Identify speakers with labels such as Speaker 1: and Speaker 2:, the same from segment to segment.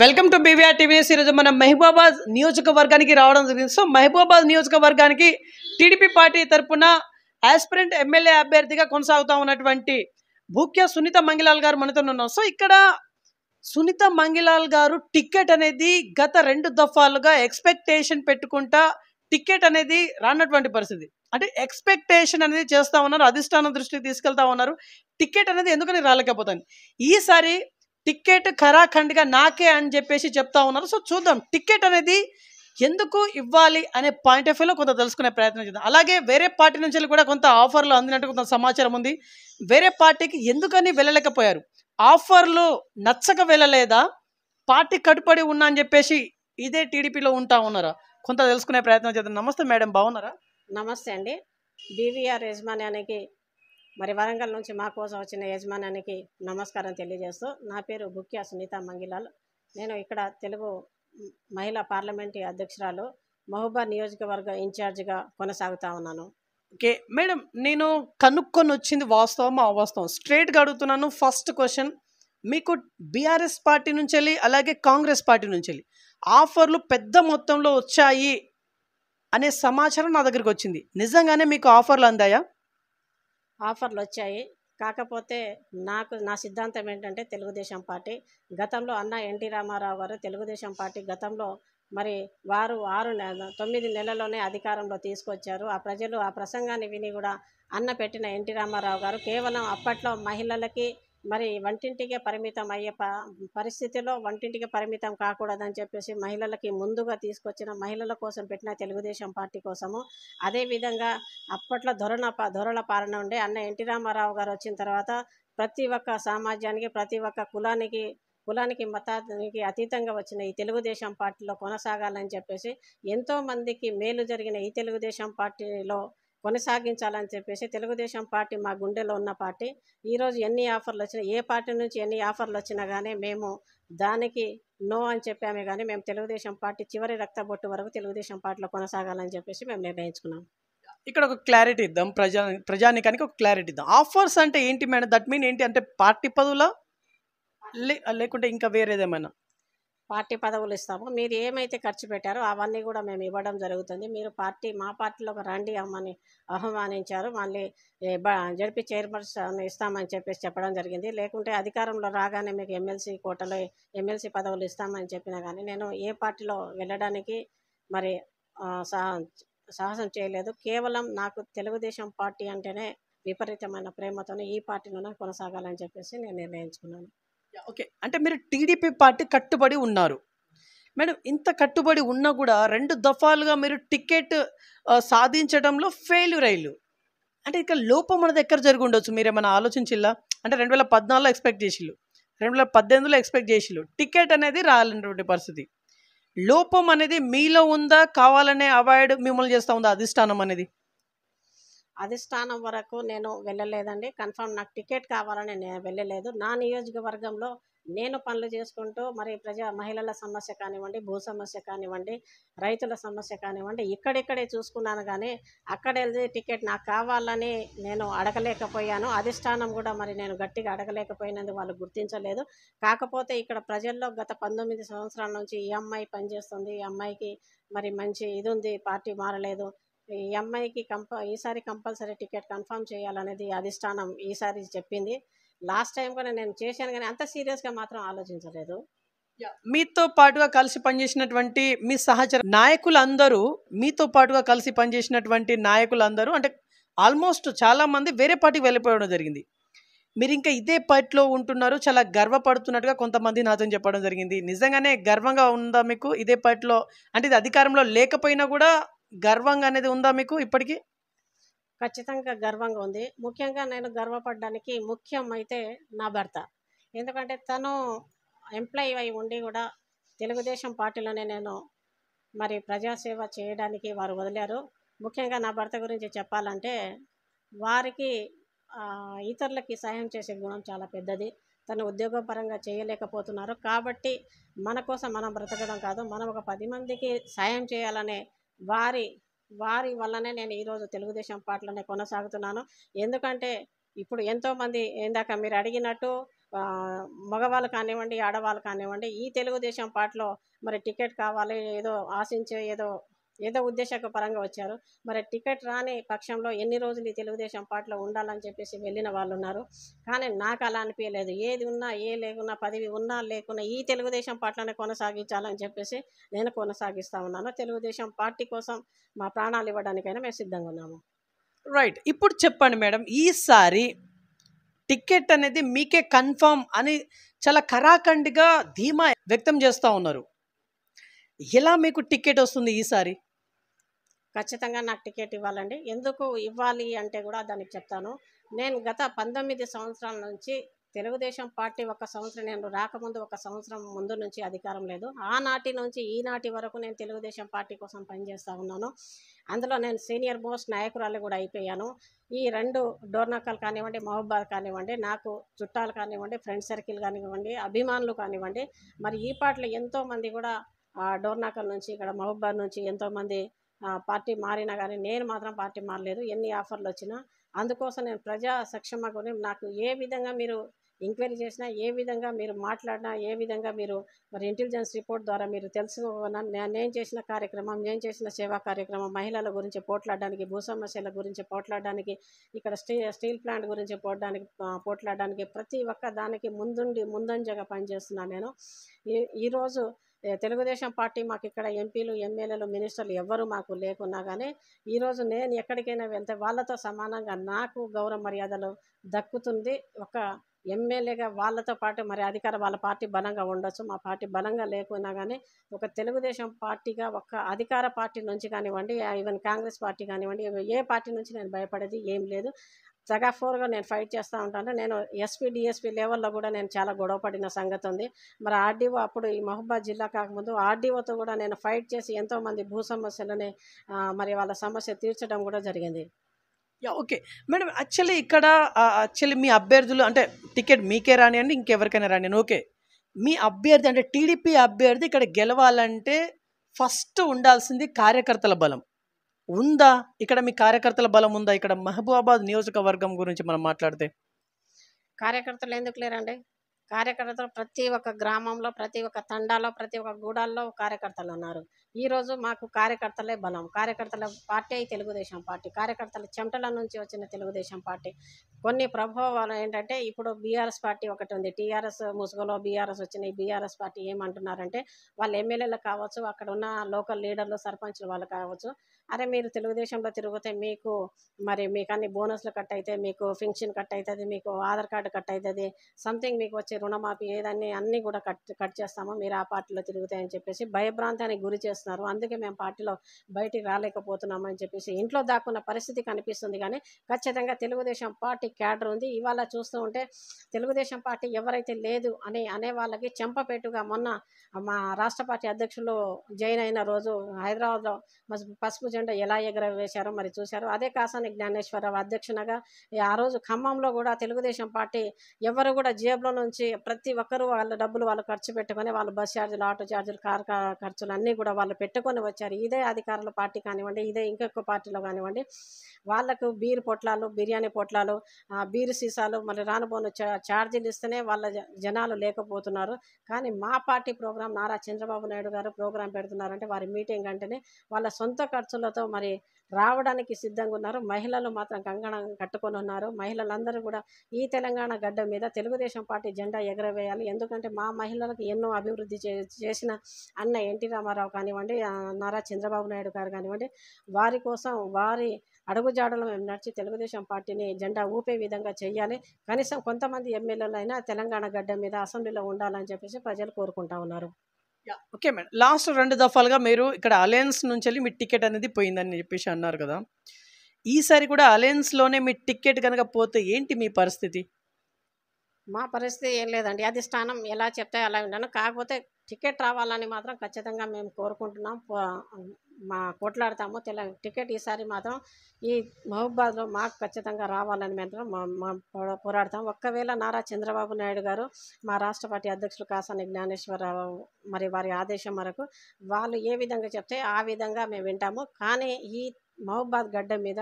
Speaker 1: Welcome to BVR TV ఈరోజు మనం మహబూబాబాద్ నియోజకవర్గానికి రావడం జరిగింది సో మహబూబాబాద్ నియోజకవర్గానికి టీడీపీ పార్టీ తరఫున ఆస్పిరెంట్ ఎమ్మెల్యే అభ్యర్థిగా కొనసాగుతూ ఉన్నటువంటి భూక్య సునీత మంగిలాల్ గారు మనతో ఉన్నాం సో ఇక్కడ సునీత మంగిలాల్ గారు టిక్కెట్ అనేది గత రెండు దఫాలుగా ఎక్స్పెక్టేషన్ పెట్టుకుంటా టిక్కెట్ అనేది రానటువంటి పరిస్థితి అంటే ఎక్స్పెక్టేషన్ అనేది చేస్తూ ఉన్నారు అధిష్టానం దృష్టికి తీసుకెళ్తా ఉన్నారు టికెట్ అనేది ఎందుకని రాలేకపోతుంది ఈసారి టిక్కెట్ ఖరాఖండ్గా నాకే అని చెప్పేసి చెప్తా ఉన్నారు సో చూద్దాం టికెట్ అనేది ఎందుకు ఇవ్వాలి అనే పాయింట్ ఆఫ్ వ్యూలో కొంత తెలుసుకునే ప్రయత్నం చేద్దాం అలాగే వేరే పార్టీ నుంచి కూడా కొంత ఆఫర్లు అందినట్టు కొంత సమాచారం ఉంది వేరే పార్టీకి ఎందుకని వెళ్ళలేకపోయారు ఆఫర్లు నచ్చక వెళ్ళలేదా పార్టీ కట్టుబడి ఉన్నా అని చెప్పేసి ఇదే టీడీపీలో ఉంటా ఉన్నారా కొంత తెలుసుకునే ప్రయత్నం చేద్దాం నమస్తే మేడం బాగున్నారా
Speaker 2: నమస్తే అండి బీవీఆర్ యజమాన్యానికి మరి వరంగల్ నుంచి మా కోసం వచ్చిన యజమానానికి నమస్కారం తెలియజేస్తూ నా పేరు బుక్యా సునీత మంగిలాల్ నేను ఇక్కడ తెలుగు మహిళా పార్లమెంటు అధ్యక్షురాలు మహబూబా నియోజకవర్గ ఇన్ఛార్జిగా కొనసాగుతా ఉన్నాను
Speaker 1: ఓకే మేడం నేను కనుక్కొని వచ్చింది వాస్తవం అవాస్తవం స్ట్రేట్గా అడుగుతున్నాను ఫస్ట్ క్వశ్చన్ మీకు బీఆర్ఎస్ పార్టీ నుంచి వెళ్ళి అలాగే కాంగ్రెస్ పార్టీ నుంచి వెళ్ళి ఆఫర్లు పెద్ద మొత్తంలో వచ్చాయి అనే సమాచారం నా దగ్గరికి వచ్చింది నిజంగానే మీకు ఆఫర్లు అందాయా
Speaker 2: ఆఫర్లు వచ్చాయి కాకపోతే నాకు నా సిద్ధాంతం ఏంటంటే తెలుగుదేశం పార్టీ గతంలో అన్న ఎన్టీ రామారావు గారు తెలుగుదేశం పార్టీ గతంలో మరి వారు ఆరు తొమ్మిది నెలల్లోనే అధికారంలో తీసుకొచ్చారు ఆ ప్రజలు ఆ ప్రసంగాన్ని విని కూడా అన్న పెట్టిన ఎన్టీ రామారావు గారు కేవలం అప్పట్లో మహిళలకి మరి వంటింటికే పరిమితం అయ్యే పరిస్థితిలో వంటింటికి పరిమితం కాకూడదని చెప్పేసి మహిళలకి ముందుగా తీసుకొచ్చిన మహిళల కోసం పెట్టిన తెలుగుదేశం పార్టీ కోసము అదేవిధంగా అప్పట్లో ధొరణ ధొరల పాలన ఉండే అన్న ఎన్టీ రామారావు గారు వచ్చిన తర్వాత ప్రతి ఒక్క సమాజానికి ప్రతి ఒక్క కులానికి కులానికి మతానికి అతీతంగా వచ్చిన ఈ తెలుగుదేశం పార్టీలో కొనసాగాలని చెప్పేసి ఎంతోమందికి మేలు జరిగిన ఈ తెలుగుదేశం పార్టీలో కొనసాగించాలని చెప్పేసి తెలుగుదేశం పార్టీ మా గుండెలో ఉన్న పార్టీ ఈరోజు ఎన్ని ఆఫర్లు వచ్చినా ఏ పార్టీ నుంచి ఎన్ని ఆఫర్లు వచ్చినా కానీ మేము దానికి నో అని చెప్పామే కానీ మేము తెలుగుదేశం పార్టీ చివరి రక్త బొట్టు వరకు
Speaker 1: తెలుగుదేశం పార్టీలో కొనసాగాలని చెప్పేసి మేము నిర్ణయించుకున్నాం ఇక్కడ ఒక క్లారిటీ ఇద్దాం ప్రజా ప్రజానికానికి ఒక క్లారిటీ ఇద్దాం ఆఫర్స్ అంటే ఏంటి మేడం దట్ మీన్ ఏంటి అంటే పార్టీ పదుల లేకుంటే ఇంకా వేరేదేమైనా
Speaker 2: పార్టీ పదవులు ఇస్తామో మీరు ఏమైతే ఖర్చు పెట్టారో అవన్నీ కూడా మేము ఇవ్వడం జరుగుతుంది మీరు పార్టీ మా పార్టీలోకి రండి అమ్మని ఆహ్వానించారు మళ్ళీ జడ్పీ చైర్పర్సన్ ఇస్తామని చెప్పేసి చెప్పడం జరిగింది లేకుంటే అధికారంలో రాగానే మీకు ఎమ్మెల్సీ కోటలో ఎమ్మెల్సీ పదవులు ఇస్తామని చెప్పినా కానీ నేను ఏ పార్టీలో వెళ్ళడానికి మరి సాహసం చేయలేదు కేవలం నాకు తెలుగుదేశం పార్టీ అంటేనే విపరీతమైన ప్రేమతోనే ఈ పార్టీలోనే కొనసాగాలని చెప్పేసి నేను నిర్ణయించుకున్నాను ఓకే
Speaker 1: అంటే మీరు టీడీపీ పార్టీ కట్టుబడి ఉన్నారు మేడం ఇంత కట్టుబడి ఉన్నా కూడా రెండు దఫాలుగా మీరు టికెట్ సాధించడంలో ఫెయిల్యూర్ అయ్యారు అంటే ఇక్కడ లోపం అనేది ఎక్కడ జరిగి ఉండొచ్చు మీరు ఏమైనా ఆలోచించిల్లా అంటే రెండు వేల పద్నాలుగులో ఎక్స్పెక్ట్ చేసిల్లు రెండు వేల పద్దెనిమిదిలో ఎక్స్పెక్ట్ చేసిల్లు టికెట్ అనేది రాలేనటువంటి పరిస్థితి లోపం అనేది మీలో ఉందా కావాలనే అవాయిడ్ మిమ్మల్ని చేస్తూ ఉందా అధిష్టానం అనేది
Speaker 2: అధిష్టానం వరకు నేను వెళ్ళలేదండి కన్ఫర్మ్ నాకు టికెట్ కావాలని నేను వెళ్ళలేదు నా నియోజకవర్గంలో నేను పనులు చేసుకుంటూ మరి ప్రజా మహిళల సమస్య కానివ్వండి భూ సమస్య కానివ్వండి రైతుల సమస్య కానివ్వండి ఇక్కడిక్కడే చూసుకున్నాను కానీ అక్కడ వెళ్తే టికెట్ నాకు కావాలని నేను అడగలేకపోయాను అధిష్టానం కూడా మరి నేను గట్టిగా అడగలేకపోయినందుకు వాళ్ళు గుర్తించలేదు కాకపోతే ఇక్కడ ప్రజల్లో గత పంతొమ్మిది సంవత్సరాల నుంచి ఈ అమ్మాయి పనిచేస్తుంది ఈ అమ్మాయికి మరి మంచి ఇది ఉంది పార్టీ మారలేదు ఈ అమ్మాయికి కంప ఈసారి కంపల్సరీ టికెట్ కన్ఫర్మ్ చేయాలనేది అధిష్టానం ఈసారి చెప్పింది లాస్ట్ టైం కూడా నేను చేశాను కానీ అంత సీరియస్గా మాత్రం ఆలోచించలేదు
Speaker 1: మీతో పాటుగా కలిసి పనిచేసినటువంటి మీ సహచర నాయకులందరూ మీతో పాటుగా కలిసి పనిచేసినటువంటి నాయకులందరూ అంటే ఆల్మోస్ట్ చాలామంది వేరే పార్టీకి వెళ్ళిపోవడం జరిగింది మీరు ఇంకా ఇదే పార్టీలో ఉంటున్నారు చాలా గర్వపడుతున్నట్టుగా కొంతమంది నాతో చెప్పడం జరిగింది నిజంగానే గర్వంగా ఉందా మీకు ఇదే పార్టీలో అంటే ఇది అధికారంలో లేకపోయినా కూడా గర్వంగా అనేది ఉందా మీకు ఇప్పటికీ
Speaker 2: ఖచ్చితంగా గర్వంగా ఉంది ముఖ్యంగా నేను గర్వపడడానికి ముఖ్యం అయితే నా భర్త ఎందుకంటే తను ఎంప్లాయీ అయి ఉండి కూడా తెలుగుదేశం పార్టీలోనే నేను మరి ప్రజాసేవ చేయడానికి వారు వదిలారు ముఖ్యంగా నా భర్త గురించి చెప్పాలంటే వారికి ఇతరులకి సహాయం చేసే గుణం చాలా పెద్దది తను ఉద్యోగపరంగా చేయలేకపోతున్నారు కాబట్టి మన కోసం మనం బ్రతకడం కాదు మనం ఒక పది మందికి సాయం చేయాలనే వారి వారి వల్లనే నేను ఈరోజు తెలుగుదేశం పార్టీలోనే కొనసాగుతున్నాను ఎందుకంటే ఇప్పుడు ఎంతోమంది ఇందాక మీరు అడిగినట్టు మగవాళ్ళు కానివ్వండి ఆడవాళ్ళు కానివ్వండి ఈ తెలుగుదేశం పార్టీలో మరి టికెట్ కావాలి ఏదో ఆశించే ఏదో ఏదో ఉద్దేశక పరంగా వచ్చారు మరి టికెట్ రాని పక్షంలో ఎన్ని రోజులు ఈ తెలుగుదేశం పార్టీలో ఉండాలని చెప్పేసి వెళ్ళిన వాళ్ళు ఉన్నారు కానీ నాకు అలా అనిపించలేదు ఏది ఉన్నా ఏ లేకున్నా పదవి ఉన్నా లేకున్నా ఈ తెలుగుదేశం పార్టీలోనే కొనసాగించాలని చెప్పేసి నేను కొనసాగిస్తూ ఉన్నాను తెలుగుదేశం పార్టీ కోసం మా ప్రాణాలు ఇవ్వడానికైనా మేము సిద్ధంగా ఉన్నాము
Speaker 1: రైట్ ఇప్పుడు చెప్పండి మేడం ఈసారి టికెట్ అనేది మీకే కన్ఫర్మ్ అని చాలా కరాఖండిగా ధీమా వ్యక్తం చేస్తూ ఉన్నారు ఎలా మీకు టికెట్ వస్తుంది ఈసారి
Speaker 2: ఖచ్చితంగా నాకు టికెట్ ఇవ్వాలండి ఎందుకు ఇవ్వాలి అంటే కూడా దానికి చెప్తాను నేను గత పంతొమ్మిది సంవత్సరాల నుంచి తెలుగుదేశం పార్టీ ఒక సంవత్సరం నేను రాకముందు ఒక సంవత్సరం ముందు నుంచి అధికారం లేదు ఆనాటి నుంచి ఈనాటి వరకు నేను తెలుగుదేశం పార్టీ కోసం పనిచేస్తూ ఉన్నాను అందులో నేను సీనియర్ మోస్ట్ నాయకురాలు కూడా అయిపోయాను ఈ రెండు డోర్నక్కలు కానివ్వండి మహబాద్ కానివ్వండి నాకు చుట్టాలు కానివ్వండి ఫ్రెండ్ సర్కిల్ కానివ్వండి అభిమానులు కానివ్వండి మరి ఈ పాటలు ఎంతోమంది కూడా డోర్నాకల్ నుంచి ఇక్కడ మహబాద్ నుంచి ఎంతోమంది పార్టీ మారినా కానీ నేను మాత్రం పార్టీ మారలేదు ఎన్ని ఆఫర్లు వచ్చినా అందుకోసం నేను ప్రజా సక్షేమ గురించి నాకు ఏ విధంగా మీరు ఎంక్వైరీ చేసినా ఏ విధంగా మీరు మాట్లాడినా ఏ విధంగా మీరు మరి ఇంటెలిజెన్స్ రిపోర్ట్ ద్వారా మీరు తెలుసుకోవాలని నేను చేసిన కార్యక్రమం నేను చేసిన సేవా కార్యక్రమం మహిళల గురించి పోట్లాడడానికి భూ సమస్యల గురించి పోట్లాడడానికి ఇక్కడ స్టీ స్టీల్ ప్లాంట్ గురించి పోడడానికి పోట్లాడడానికి ప్రతి ఒక్క దానికి ముందుండి ముందంజగా పనిచేస్తున్నాను నేను ఈ ఈరోజు తెలుగుదేశం పార్టీ మాకు ఇక్కడ ఎంపీలు ఎమ్మెల్యేలు మినిస్టర్లు ఎవరు మాకు లేకున్నా కానీ ఈరోజు నేను ఎక్కడికైనా వెళ్తే వాళ్ళతో సమానంగా నాకు గౌరవ మర్యాదలు దక్కుతుంది ఒక ఎమ్మెల్యేగా వాళ్ళతో పాటు మరి అధికార వాళ్ళ పార్టీ బలంగా ఉండొచ్చు మా పార్టీ బలంగా లేకున్నా కానీ ఒక తెలుగుదేశం పార్టీగా ఒక అధికార పార్టీ నుంచి కానివ్వండి ఈవెన్ కాంగ్రెస్ పార్టీ కానివ్వండి ఏ పార్టీ నుంచి నేను భయపడేది ఏం లేదు సగాఫోర్గా నేను ఫైట్ చేస్తూ ఉంటాను నేను ఎస్పీ డిఎస్పీ లెవెల్లో కూడా నేను చాలా గొడవ పడిన సంగతి ఉంది మరి ఆర్డీఓ అప్పుడు ఈ మహబూబాద్ జిల్లా కాకముందు ఆర్డీఓతో కూడా నేను ఫైట్ చేసి ఎంతోమంది భూ సమస్యలని మరి వాళ్ళ సమస్య తీర్చడం కూడా జరిగింది
Speaker 1: యా ఓకే మేడం యాక్చువల్లీ ఇక్కడ యాక్చువల్లీ మీ అభ్యర్థులు అంటే టికెట్ మీకే అండి ఇంకెవరికైనా రాని ఓకే మీ అభ్యర్థి అంటే టీడీపీ అభ్యర్థి ఇక్కడ గెలవాలంటే ఫస్ట్ ఉండాల్సింది కార్యకర్తల బలం ఉందా ఇక్కడ మీ కార్యకర్తల బలం ఉందా ఇక్కడ మహబూబాబాద్ నియోజకవర్గం గురించి మనం మాట్లాడితే
Speaker 2: కార్యకర్తలు ఎందుకు లేరండి కార్యకర్తలు ప్రతి ఒక్క గ్రామంలో ప్రతి ఒక్క తండాలో ప్రతి ఒక్క గూడాల్లో కార్యకర్తలు ఉన్నారు ఈరోజు మాకు కార్యకర్తలే బలం కార్యకర్తల పార్టీ తెలుగుదేశం పార్టీ కార్యకర్తల చెమటల నుంచి వచ్చిన తెలుగుదేశం పార్టీ కొన్ని ప్రభావాలు ఏంటంటే ఇప్పుడు బీఆర్ఎస్ పార్టీ ఒకటి ఉంది టీఆర్ఎస్ ముసుగులో బీఆర్ఎస్ వచ్చినాయి బీఆర్ఎస్ పార్టీ ఏమంటున్నారంటే వాళ్ళు ఎమ్మెల్యేలు కావచ్చు అక్కడ ఉన్న లోకల్ లీడర్లు సర్పంచ్లు వాళ్ళు కావచ్చు అరే మీరు తెలుగుదేశంలో తిరిగితే మీకు మరి మీకు అన్ని బోనస్లు కట్ అవుతాయి మీకు పెన్షన్ కట్ అవుతుంది మీకు ఆధార్ కార్డు కట్ అవుతుంది సంథింగ్ మీకు వచ్చే రుణమాఫీ ఏదన్నీ అన్నీ కూడా కట్ కట్ చేస్తాము మీరు ఆ పార్టీలో తిరుగుతాయని చెప్పేసి భయభ్రాంతానికి గురి చేస్తున్నారు అందుకే మేము పార్టీలో బయటికి రాలేకపోతున్నామని చెప్పేసి ఇంట్లో దాక్కున్న పరిస్థితి కనిపిస్తుంది కానీ ఖచ్చితంగా తెలుగుదేశం పార్టీ క్యాడర్ ఉంది ఇవాళ చూస్తూ ఉంటే తెలుగుదేశం పార్టీ ఎవరైతే లేదు అని అనే వాళ్ళకి చెంపపేటుగా మొన్న మా రాష్ట్ర పార్టీ అధ్యక్షులు జైన్ అయిన రోజు హైదరాబాద్లో పసుపు ఎజెండా ఎలా ఎగరవేశారో మరి చూశారు అదే కాసాని జ్ఞానేశ్వరరావు అధ్యక్షునగా ఆ రోజు ఖమ్మంలో కూడా తెలుగుదేశం పార్టీ ఎవరు కూడా జేబులో నుంచి ప్రతి ఒక్కరూ వాళ్ళ డబ్బులు వాళ్ళు ఖర్చు పెట్టుకొని వాళ్ళు బస్ ఛార్జీలు ఆటో ఛార్జీలు కార్ ఖర్చులు అన్నీ కూడా వాళ్ళు పెట్టుకొని వచ్చారు ఇదే అధికారుల పార్టీ కానివ్వండి ఇదే ఇంకొక పార్టీలో కానివ్వండి వాళ్ళకు బీర్ పొట్లాలు బిర్యానీ పొట్లాలు బీరు సీసాలు మళ్ళీ రానుబోను ఛార్జీలు ఇస్తేనే వాళ్ళ జనాలు లేకపోతున్నారు కానీ మా party program Nara Chandrababu Naidu garu program పెడుతున్నారంటే వారి మీటింగ్ అంటేనే వాళ్ళ సొంత ఖర్చుల ఆలోచనలతో మరి రావడానికి సిద్ధంగా ఉన్నారు మహిళలు మాత్రం కంగణం కట్టుకొని ఉన్నారు మహిళలందరూ కూడా ఈ తెలంగాణ గడ్డ మీద తెలుగుదేశం పార్టీ జెండా ఎగరవేయాలి ఎందుకంటే మా మహిళలకు ఎన్నో అభివృద్ధి చేసిన అన్న ఎన్టీ రామారావు కానివ్వండి నారా చంద్రబాబు నాయుడు గారు కానివ్వండి వారి కోసం వారి అడుగుజాడలు మేము నడిచి తెలుగుదేశం పార్టీని జెండా ఊపే విధంగా చేయాలి కనీసం కొంతమంది ఎమ్మెల్యేలైనా తెలంగాణ గడ్డ మీద అసెంబ్లీలో ఉండాలని చెప్పేసి ప్రజలు కోరుకుంటా ఉన్నారు
Speaker 1: ఓకే మేడం లాస్ట్ రెండు దఫాలుగా మీరు ఇక్కడ అలయన్స్ నుంచి వెళ్ళి మీ టికెట్ అనేది పోయిందని చెప్పేసి అన్నారు కదా ఈసారి కూడా అలయన్స్లోనే మీ టికెట్ కనుక పోతే ఏంటి మీ పరిస్థితి
Speaker 2: మా పరిస్థితి ఏం లేదండి అది స్థానం ఎలా చెప్తే అలా ఉన్నాను కాకపోతే టికెట్ రావాలని మాత్రం ఖచ్చితంగా మేము కోరుకుంటున్నాం మా కొట్లాడతాము తెల టికెట్ ఈసారి మాత్రం ఈ మహబూబాద్లో మాకు ఖచ్చితంగా రావాలని మాత్రం పోరాడతాం ఒక్కవేళ నారా చంద్రబాబు నాయుడు గారు మా రాష్ట్ర పార్టీ అధ్యక్షులు కాసాని జ్ఞానేశ్వరరావు మరి వారి ఆదేశం వరకు వాళ్ళు ఏ విధంగా చెప్తే ఆ విధంగా మేము వింటాము కానీ ఈ మహబూబాద్ గడ్డ మీద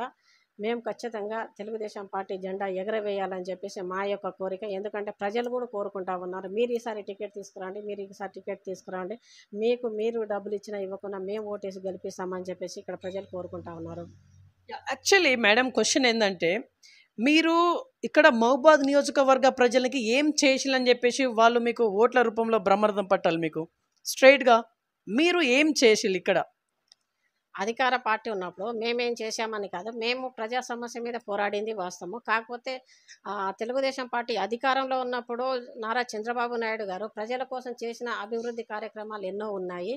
Speaker 2: మేము ఖచ్చితంగా తెలుగుదేశం పార్టీ జెండా ఎగరవేయాలని చెప్పేసి మా యొక్క కోరిక ఎందుకంటే ప్రజలు కూడా కోరుకుంటా ఉన్నారు మీరు ఈసారి టికెట్ తీసుకురండి మీరు ఈసారి టికెట్ తీసుకురండి మీకు మీరు డబ్బులు ఇచ్చినా ఇవ్వకుండా మేము ఓటేసి గెలిపిస్తామని చెప్పేసి ఇక్కడ ప్రజలు కోరుకుంటా ఉన్నారు
Speaker 1: యాక్చువల్లీ మేడం క్వశ్చన్ ఏంటంటే మీరు ఇక్కడ మహబాద్ నియోజకవర్గ ప్రజలకి ఏం చేసిలని చెప్పేసి వాళ్ళు మీకు ఓట్ల రూపంలో బ్రహ్మర్థం పట్టాలి మీకు స్ట్రైట్గా మీరు ఏం చేసి ఇక్కడ
Speaker 2: అధికార పార్టీ ఉన్నప్పుడు మేమేం చేశామని కాదు మేము ప్రజా సమస్య మీద పోరాడింది వాస్తవము కాకపోతే తెలుగుదేశం పార్టీ అధికారంలో ఉన్నప్పుడు నారా చంద్రబాబు నాయుడు గారు ప్రజల కోసం చేసిన అభివృద్ధి కార్యక్రమాలు ఎన్నో ఉన్నాయి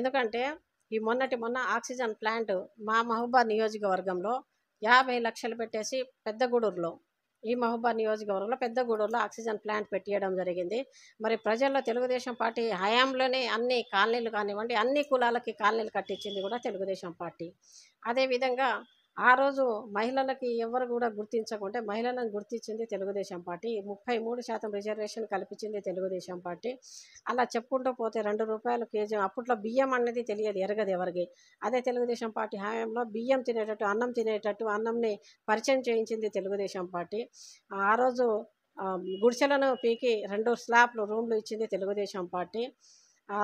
Speaker 2: ఎందుకంటే ఈ మొన్నటి మొన్న ఆక్సిజన్ ప్లాంట్ మా మహబూబా నియోజకవర్గంలో యాభై లక్షలు పెట్టేసి పెద్దగూడూరులో ఈ మహబూబాద్ నియోజకవర్గంలో గూడూరులో ఆక్సిజన్ ప్లాంట్ పెట్టేయడం జరిగింది మరి ప్రజల్లో తెలుగుదేశం పార్టీ హయాంలోనే అన్ని కాలనీలు కానివ్వండి అన్ని కులాలకి కాలనీలు కట్టించింది కూడా తెలుగుదేశం పార్టీ అదేవిధంగా ఆ రోజు మహిళలకి ఎవరు కూడా గుర్తించకుంటే మహిళలను గుర్తించింది తెలుగుదేశం పార్టీ ముప్పై మూడు శాతం రిజర్వేషన్ కల్పించింది తెలుగుదేశం పార్టీ అలా చెప్పుకుంటూ పోతే రెండు రూపాయలు కేజీ అప్పట్లో బియ్యం అనేది తెలియదు ఎరగదు ఎవరికి అదే తెలుగుదేశం పార్టీ హయాంలో బియ్యం తినేటట్టు అన్నం తినేటట్టు అన్నంని పరిచయం చేయించింది తెలుగుదేశం పార్టీ ఆ రోజు గుడిసెలను పీకి రెండు స్లాబ్లు రూమ్లు ఇచ్చింది తెలుగుదేశం పార్టీ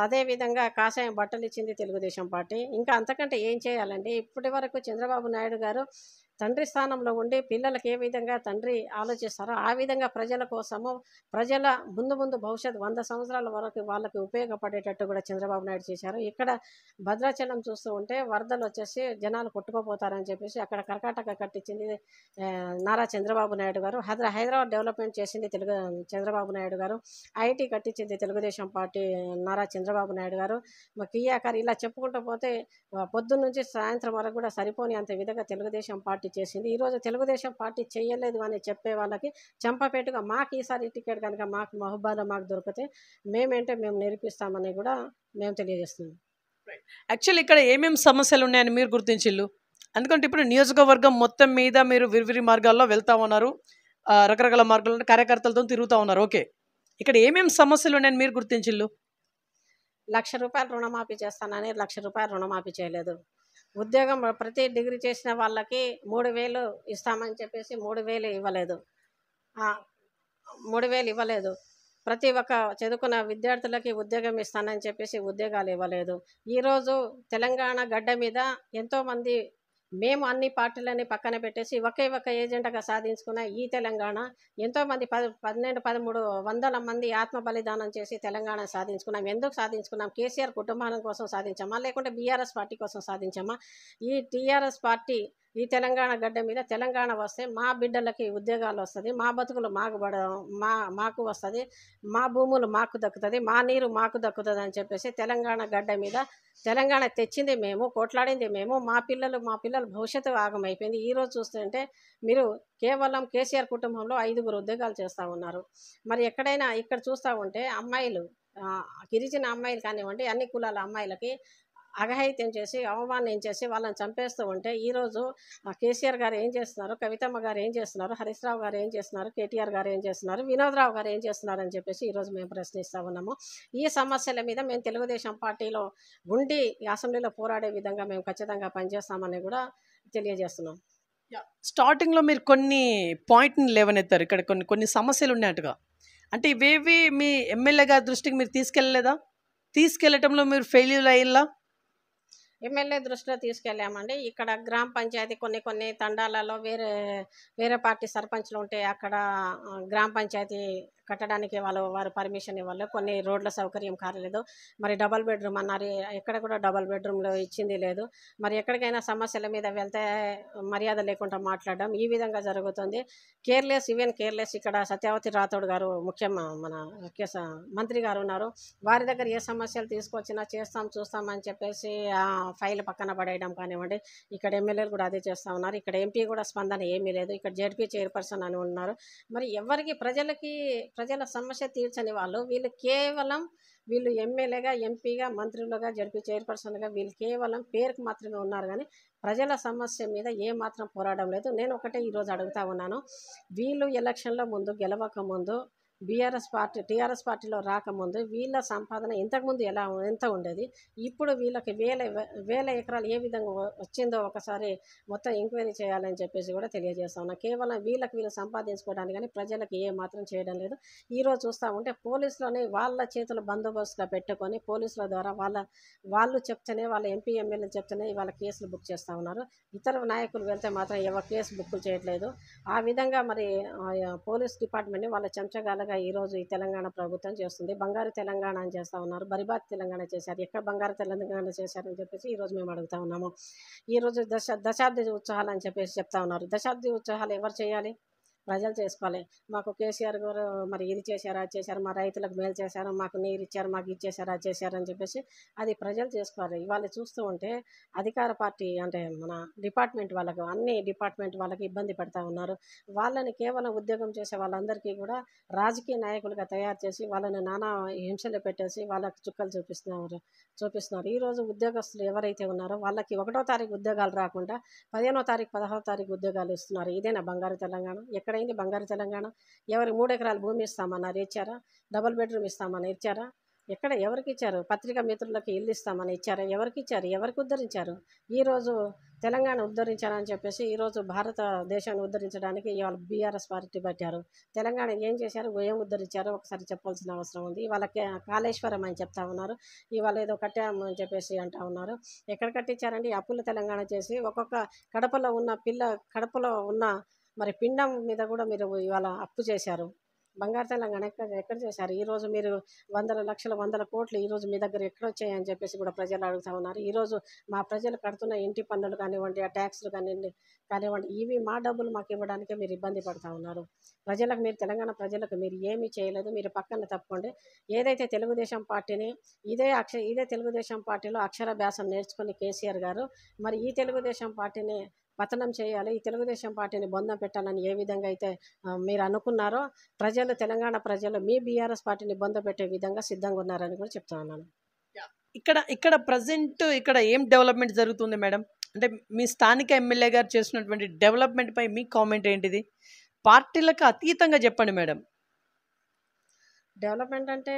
Speaker 2: అదేవిధంగా కాషాయం బట్టలు ఇచ్చింది తెలుగుదేశం పార్టీ ఇంకా అంతకంటే ఏం చేయాలండి ఇప్పటి వరకు చంద్రబాబు నాయుడు గారు తండ్రి స్థానంలో ఉండి పిల్లలకు ఏ విధంగా తండ్రి ఆలోచిస్తారో ఆ విధంగా ప్రజల కోసము ప్రజల ముందు ముందు భవిష్యత్ వంద సంవత్సరాల వరకు వాళ్ళకి ఉపయోగపడేటట్టు కూడా చంద్రబాబు నాయుడు చేశారు ఇక్కడ భద్రాచలం చూస్తూ ఉంటే వరదలు వచ్చేసి జనాలు కొట్టుకోపోతారని చెప్పేసి అక్కడ కర్కాటక కట్టించింది నారా చంద్రబాబు నాయుడు గారు హైదరాబాద్ డెవలప్మెంట్ చేసింది తెలుగు చంద్రబాబు నాయుడు గారు ఐటీ కట్టించింది తెలుగుదేశం పార్టీ నారా చంద్రబాబు నాయుడు గారు కియాకర్ ఇలా చెప్పుకుంటూ పోతే పొద్దున్న నుంచి సాయంత్రం వరకు కూడా సరిపోని అంత విధంగా తెలుగుదేశం పార్టీ చేసింది ఈరోజు తెలుగుదేశం పార్టీ చేయలేదు అని చెప్పే వాళ్ళకి చంపపేటుగా మాకు ఈసారి టికెట్ కనుక మాకు మహబాలో మాకు దొరికితే మేమేంటే మేము నేర్పిస్తామని కూడా మేము తెలియజేస్తున్నాం
Speaker 1: యాక్చువల్లీ ఇక్కడ ఏమేమి సమస్యలు ఉన్నాయని మీరు గుర్తించిల్లు ఎందుకంటే ఇప్పుడు నియోజకవర్గం మొత్తం మీద మీరు విరివిరి మార్గాల్లో వెళ్తా ఉన్నారు రకరకాల మార్గాల్లో కార్యకర్తలతో తిరుగుతూ ఉన్నారు ఓకే ఇక్కడ ఏమేమి సమస్యలు ఉన్నాయని మీరు గుర్తించిల్లు
Speaker 2: లక్ష రూపాయలు రుణమాఫీ చేస్తానని లక్ష రూపాయలు రుణమాఫీ చేయలేదు ఉద్యోగం ప్రతి డిగ్రీ చేసిన వాళ్ళకి మూడు వేలు ఇస్తామని చెప్పేసి మూడు వేలు ఇవ్వలేదు మూడు వేలు ఇవ్వలేదు ప్రతి ఒక్క చదువుకున్న విద్యార్థులకి ఉద్యోగం ఇస్తానని చెప్పేసి ఉద్యోగాలు ఇవ్వలేదు ఈరోజు తెలంగాణ గడ్డ మీద ఎంతోమంది మేము అన్ని పార్టీలని పక్కన పెట్టేసి ఒకే ఒక ఏజెంట్గా సాధించుకున్న ఈ తెలంగాణ ఎంతోమంది పది పన్నెండు పదమూడు వందల మంది ఆత్మ బలిదానం చేసి తెలంగాణ సాధించుకున్నాం ఎందుకు సాధించుకున్నాం కేసీఆర్ కుటుంబానికి కోసం సాధించామా లేకుంటే బీఆర్ఎస్ పార్టీ కోసం సాధించామా ఈ టీఆర్ఎస్ పార్టీ ఈ తెలంగాణ గడ్డ మీద తెలంగాణ వస్తే మా బిడ్డలకి ఉద్యోగాలు వస్తుంది మా బతుకులు మాకు పడ మా మాకు వస్తుంది మా భూములు మాకు దక్కుతుంది మా నీరు మాకు దక్కుతుంది అని చెప్పేసి తెలంగాణ గడ్డ మీద తెలంగాణ తెచ్చింది మేము కొట్లాడింది మేము మా పిల్లలు మా పిల్లలు భవిష్యత్తు ఆగమైపోయింది ఈరోజు చూస్తుంటే మీరు కేవలం కేసీఆర్ కుటుంబంలో ఐదుగురు ఉద్యోగాలు చేస్తూ ఉన్నారు మరి ఎక్కడైనా ఇక్కడ చూస్తూ ఉంటే అమ్మాయిలు గిరిజన అమ్మాయిలు కానివ్వండి అన్ని కులాల అమ్మాయిలకి అఘహైత్యం చేసి అవమానం చేసి వాళ్ళని చంపేస్తూ ఉంటే ఈరోజు కేసీఆర్ గారు ఏం చేస్తున్నారు కవితమ్మ గారు ఏం చేస్తున్నారు హరీష్ రావు గారు ఏం చేస్తున్నారు కేటీఆర్ గారు ఏం చేస్తున్నారు వినోద్రావు గారు ఏం చేస్తున్నారు అని చెప్పేసి ఈరోజు మేము ప్రశ్నిస్తూ ఉన్నాము ఈ సమస్యల మీద మేము తెలుగుదేశం పార్టీలో ఉండి అసెంబ్లీలో పోరాడే విధంగా మేము ఖచ్చితంగా పనిచేస్తామని కూడా తెలియజేస్తున్నాం
Speaker 1: స్టార్టింగ్లో మీరు కొన్ని పాయింట్ని లేవనెత్తారు ఇక్కడ కొన్ని కొన్ని సమస్యలు ఉన్నట్టుగా అంటే ఇవేవి మీ ఎమ్మెల్యే గారి దృష్టికి మీరు తీసుకెళ్ళలేదా తీసుకెళ్లటంలో మీరు ఫెయిల్యూర్ అయ్యిల్లా ఎమ్మెల్యే దృష్టిలో
Speaker 2: తీసుకెళ్ళామండి ఇక్కడ గ్రామ పంచాయతీ కొన్ని కొన్ని తండాలలో వేరే వేరే పార్టీ సర్పంచ్లు ఉంటే అక్కడ గ్రామ పంచాయతీ కట్టడానికి వాళ్ళు వారు పర్మిషన్ ఇవ్వాలి కొన్ని రోడ్ల సౌకర్యం కాలేదు మరి డబల్ బెడ్రూమ్ అన్నారు ఎక్కడ కూడా డబల్ బెడ్రూమ్లో ఇచ్చింది లేదు మరి ఎక్కడికైనా సమస్యల మీద వెళ్తే మర్యాద లేకుండా మాట్లాడడం ఈ విధంగా జరుగుతుంది కేర్లెస్ ఈవెన్ కేర్లెస్ ఇక్కడ సత్యావతి రాథోడ్ గారు ముఖ్య మన మంత్రి గారు ఉన్నారు వారి దగ్గర ఏ సమస్యలు తీసుకొచ్చినా చేస్తాం చూస్తామని చెప్పేసి ఆ ఫైల్ పక్కన పడేయడం కానివ్వండి ఇక్కడ ఎమ్మెల్యేలు కూడా అదే చేస్తూ ఉన్నారు ఇక్కడ ఎంపీ కూడా స్పందన ఏమీ లేదు ఇక్కడ జెడ్పీ చైర్పర్సన్ అని ఉన్నారు మరి ఎవరికి ప్రజలకి ప్రజల సమస్య తీర్చని వాళ్ళు వీళ్ళు కేవలం వీళ్ళు ఎమ్మెల్యేగా ఎంపీగా మంత్రులుగా జడ్పీ చైర్పర్సన్గా వీళ్ళు కేవలం పేరుకు మాత్రమే ఉన్నారు కానీ ప్రజల సమస్య మీద ఏ మాత్రం పోరాడడం లేదు నేను ఒకటే ఈరోజు అడుగుతా ఉన్నాను వీళ్ళు ఎలక్షన్లో ముందు గెలవక ముందు బీఆర్ఎస్ పార్టీ టీఆర్ఎస్ పార్టీలో రాకముందు వీళ్ళ సంపాదన ఇంతకుముందు ఎలా ఎంత ఉండేది ఇప్పుడు వీళ్ళకి వేల వేల ఎకరాలు ఏ విధంగా వచ్చిందో ఒకసారి మొత్తం ఎంక్వైరీ చేయాలని చెప్పేసి కూడా తెలియజేస్తా ఉన్నా కేవలం వీళ్ళకి వీళ్ళు సంపాదించుకోవడానికి కానీ ప్రజలకు ఏ మాత్రం చేయడం లేదు ఈరోజు చూస్తూ ఉంటే పోలీసులని వాళ్ళ చేతులు బందోబస్తుగా పెట్టుకొని పోలీసుల ద్వారా వాళ్ళ వాళ్ళు చెప్తేనే వాళ్ళ ఎంపీ ఎమ్మెల్యేలు చెప్తేనే వాళ్ళ కేసులు బుక్ చేస్తూ ఉన్నారు ఇతర నాయకులు వెళ్తే మాత్రం ఎవరు కేసు బుక్ చేయట్లేదు ఆ విధంగా మరి పోలీస్ డిపార్ట్మెంట్ని వాళ్ళ చెంచగాలుగా ఈ ఈరోజు ఈ తెలంగాణ ప్రభుత్వం చేస్తుంది బంగారు తెలంగాణ అని చేస్తూ ఉన్నారు బరిబాత్ తెలంగాణ చేశారు ఎక్కడ బంగారు తెలంగాణ చేశారని చెప్పేసి ఈరోజు మేము అడుగుతా ఉన్నాము ఈరోజు దశ దశాబ్ది ఉత్సవాలు అని చెప్పేసి చెప్తా ఉన్నారు దశాబ్ది ఉత్సవాలు ఎవరు చేయాలి ప్రజలు చేసుకోవాలి మాకు కేసీఆర్ గారు మరి ఇది చేశారు అది చేశారు మా రైతులకు మేలు చేశారు మాకు నీరు ఇచ్చారు మాకు ఇది చేశారు అది చేశారు అని చెప్పేసి అది ప్రజలు చేసుకోవాలి ఇవాళ చూస్తూ ఉంటే అధికార పార్టీ అంటే మన డిపార్ట్మెంట్ వాళ్ళకు అన్ని డిపార్ట్మెంట్ వాళ్ళకి ఇబ్బంది పెడతా ఉన్నారు వాళ్ళని కేవలం ఉద్యోగం చేసే వాళ్ళందరికీ కూడా రాజకీయ నాయకులుగా తయారు చేసి వాళ్ళని నానా హింసలు పెట్టేసి వాళ్ళకి చుక్కలు చూపిస్తున్నారు చూపిస్తున్నారు ఈరోజు ఉద్యోగస్తులు ఎవరైతే ఉన్నారో వాళ్ళకి ఒకటో తారీఖు ఉద్యోగాలు రాకుండా పదిహేనో తారీఖు పదహారో తారీఖు ఉద్యోగాలు ఇస్తున్నారు ఇదేనా బంగారు తెలంగాణ ఎక్కడ ఎక్కడైంది బంగారు తెలంగాణ ఎవరికి మూడు ఎకరాలు భూమి ఇస్తామన్నారు ఇచ్చారా డబుల్ బెడ్రూమ్ ఇస్తామని ఇచ్చారా ఎక్కడ ఎవరికి ఇచ్చారు పత్రికా మిత్రులకి ఇల్లు ఇస్తామని ఇచ్చారా ఎవరికి ఇచ్చారు ఎవరికి ఉద్ధరించారు ఈరోజు తెలంగాణ ఉద్ధరించారని చెప్పేసి ఈరోజు భారతదేశాన్ని ఉద్ధరించడానికి ఇవాళ బీఆర్ఎస్ పార్టీ పట్టారు తెలంగాణ ఏం చేశారు ఏం ఉద్ధరించారో ఒకసారి చెప్పాల్సిన అవసరం ఉంది ఇవాళ కాళేశ్వరం అని చెప్తా ఉన్నారు ఇవాళ ఏదో కట్టామని చెప్పేసి అంటా ఉన్నారు ఎక్కడ కట్టించారండి అప్పుల తెలంగాణ చేసి ఒక్కొక్క కడపలో ఉన్న పిల్ల కడపలో ఉన్న మరి పిండం మీద కూడా మీరు ఇవాళ అప్పు చేశారు బంగారు తెలంగాణ ఎక్కడ ఎక్కడ చేశారు ఈరోజు మీరు వందల లక్షల వందల కోట్లు ఈరోజు మీ దగ్గర వచ్చాయని చెప్పేసి కూడా ప్రజలు అడుగుతా ఉన్నారు ఈరోజు మా ప్రజలు కడుతున్న ఇంటి పన్నులు కానివ్వండి ఆ ట్యాక్స్లు కానివ్వండి కానివ్వండి ఇవి మా డబ్బులు మాకు ఇవ్వడానికే మీరు ఇబ్బంది పడుతూ ఉన్నారు ప్రజలకు మీరు తెలంగాణ ప్రజలకు మీరు ఏమీ చేయలేదు మీరు పక్కన తప్పుకోండి ఏదైతే తెలుగుదేశం పార్టీని ఇదే అక్ష ఇదే తెలుగుదేశం పార్టీలో అక్షరాభ్యాసం నేర్చుకుని కేసీఆర్ గారు మరి ఈ తెలుగుదేశం పార్టీని పతనం చేయాలి ఈ తెలుగుదేశం పార్టీని బొందం పెట్టాలని ఏ విధంగా అయితే మీరు అనుకున్నారో ప్రజలు తెలంగాణ ప్రజలు మీ బీఆర్ఎస్ పార్టీని బొంద పెట్టే విధంగా సిద్ధంగా
Speaker 1: ఉన్నారని కూడా చెప్తున్నాను ఇక్కడ ఇక్కడ ప్రజెంట్ ఇక్కడ ఏం డెవలప్మెంట్ జరుగుతుంది మేడం అంటే మీ స్థానిక ఎమ్మెల్యే గారు చేసినటువంటి డెవలప్మెంట్పై మీ కామెంట్ ఏంటిది పార్టీలకు అతీతంగా చెప్పండి మేడం
Speaker 2: డెవలప్మెంట్ అంటే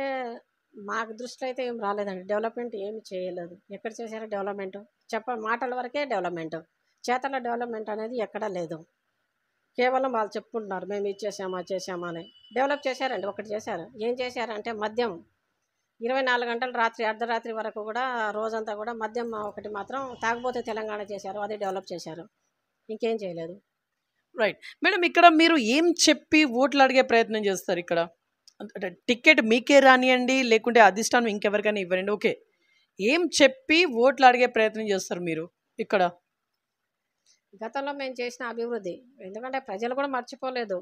Speaker 2: మాకు దృష్టిలో అయితే ఏం రాలేదండి డెవలప్మెంట్ ఏమి చేయలేదు ఎక్కడ చేశారో డెవలప్మెంట్ చెప్ప మాటల వరకే డెవలప్మెంట్ చేతల డెవలప్మెంట్ అనేది ఎక్కడా లేదు కేవలం వాళ్ళు చెప్పుకుంటున్నారు మేము ఇచ్చేసామా చేసామా అని డెవలప్ చేశారండి ఒకటి చేశారు ఏం చేశారంటే మద్యం ఇరవై నాలుగు గంటలు రాత్రి అర్ధరాత్రి వరకు కూడా రోజంతా కూడా మద్యం ఒకటి మాత్రం తాగబోతే తెలంగాణ చేశారు అది డెవలప్ చేశారు ఇంకేం చేయలేదు
Speaker 1: రైట్ మేడం ఇక్కడ మీరు ఏం చెప్పి ఓట్లు అడిగే ప్రయత్నం చేస్తారు ఇక్కడ అంటే టికెట్ మీకే రానియండి లేకుంటే అధిష్టానం ఇంకెవరికైనా ఇవ్వరండి ఓకే ఏం చెప్పి ఓట్లు అడిగే ప్రయత్నం చేస్తారు మీరు ఇక్కడ
Speaker 2: గతంలో మేము చేసిన అభివృద్ధి ఎందుకంటే ప్రజలు కూడా మర్చిపోలేదు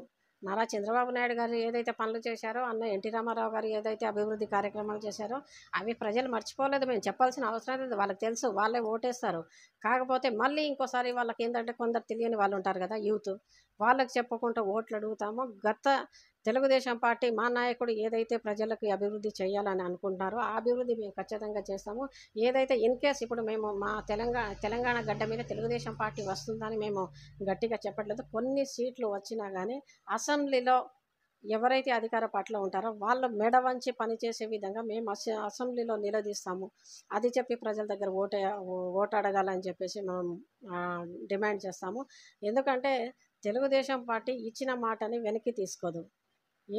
Speaker 2: నారా చంద్రబాబు నాయుడు గారు ఏదైతే పనులు చేశారో అన్న ఎన్టీ రామారావు గారు ఏదైతే అభివృద్ధి కార్యక్రమాలు చేశారో అవి ప్రజలు మర్చిపోలేదు మేము చెప్పాల్సిన అవసరం లేదు వాళ్ళకి తెలుసు వాళ్ళే ఓటేస్తారు కాకపోతే మళ్ళీ ఇంకోసారి వాళ్ళకి ఏంటంటే కొందరు తెలియని వాళ్ళు ఉంటారు కదా యూత్ వాళ్ళకి చెప్పకుండా ఓట్లు అడుగుతాము గత తెలుగుదేశం పార్టీ మా నాయకుడు ఏదైతే ప్రజలకు అభివృద్ధి చేయాలని అనుకుంటున్నారో ఆ అభివృద్ధి మేము ఖచ్చితంగా చేస్తాము ఏదైతే ఇన్ కేస్ ఇప్పుడు మేము మా తెలంగాణ తెలంగాణ గడ్డ మీద తెలుగుదేశం పార్టీ వస్తుందని మేము గట్టిగా చెప్పట్లేదు కొన్ని సీట్లు వచ్చినా కానీ అసెంబ్లీలో ఎవరైతే అధికార పార్టీలో ఉంటారో వాళ్ళ మెడ వంచి పనిచేసే విధంగా మేము అసెంబ్లీలో నిలదీస్తాము అది చెప్పి ప్రజల దగ్గర ఓటే ఓటాడగాలని చెప్పేసి మనం డిమాండ్ చేస్తాము ఎందుకంటే తెలుగుదేశం పార్టీ ఇచ్చిన మాటని వెనక్కి తీసుకోదు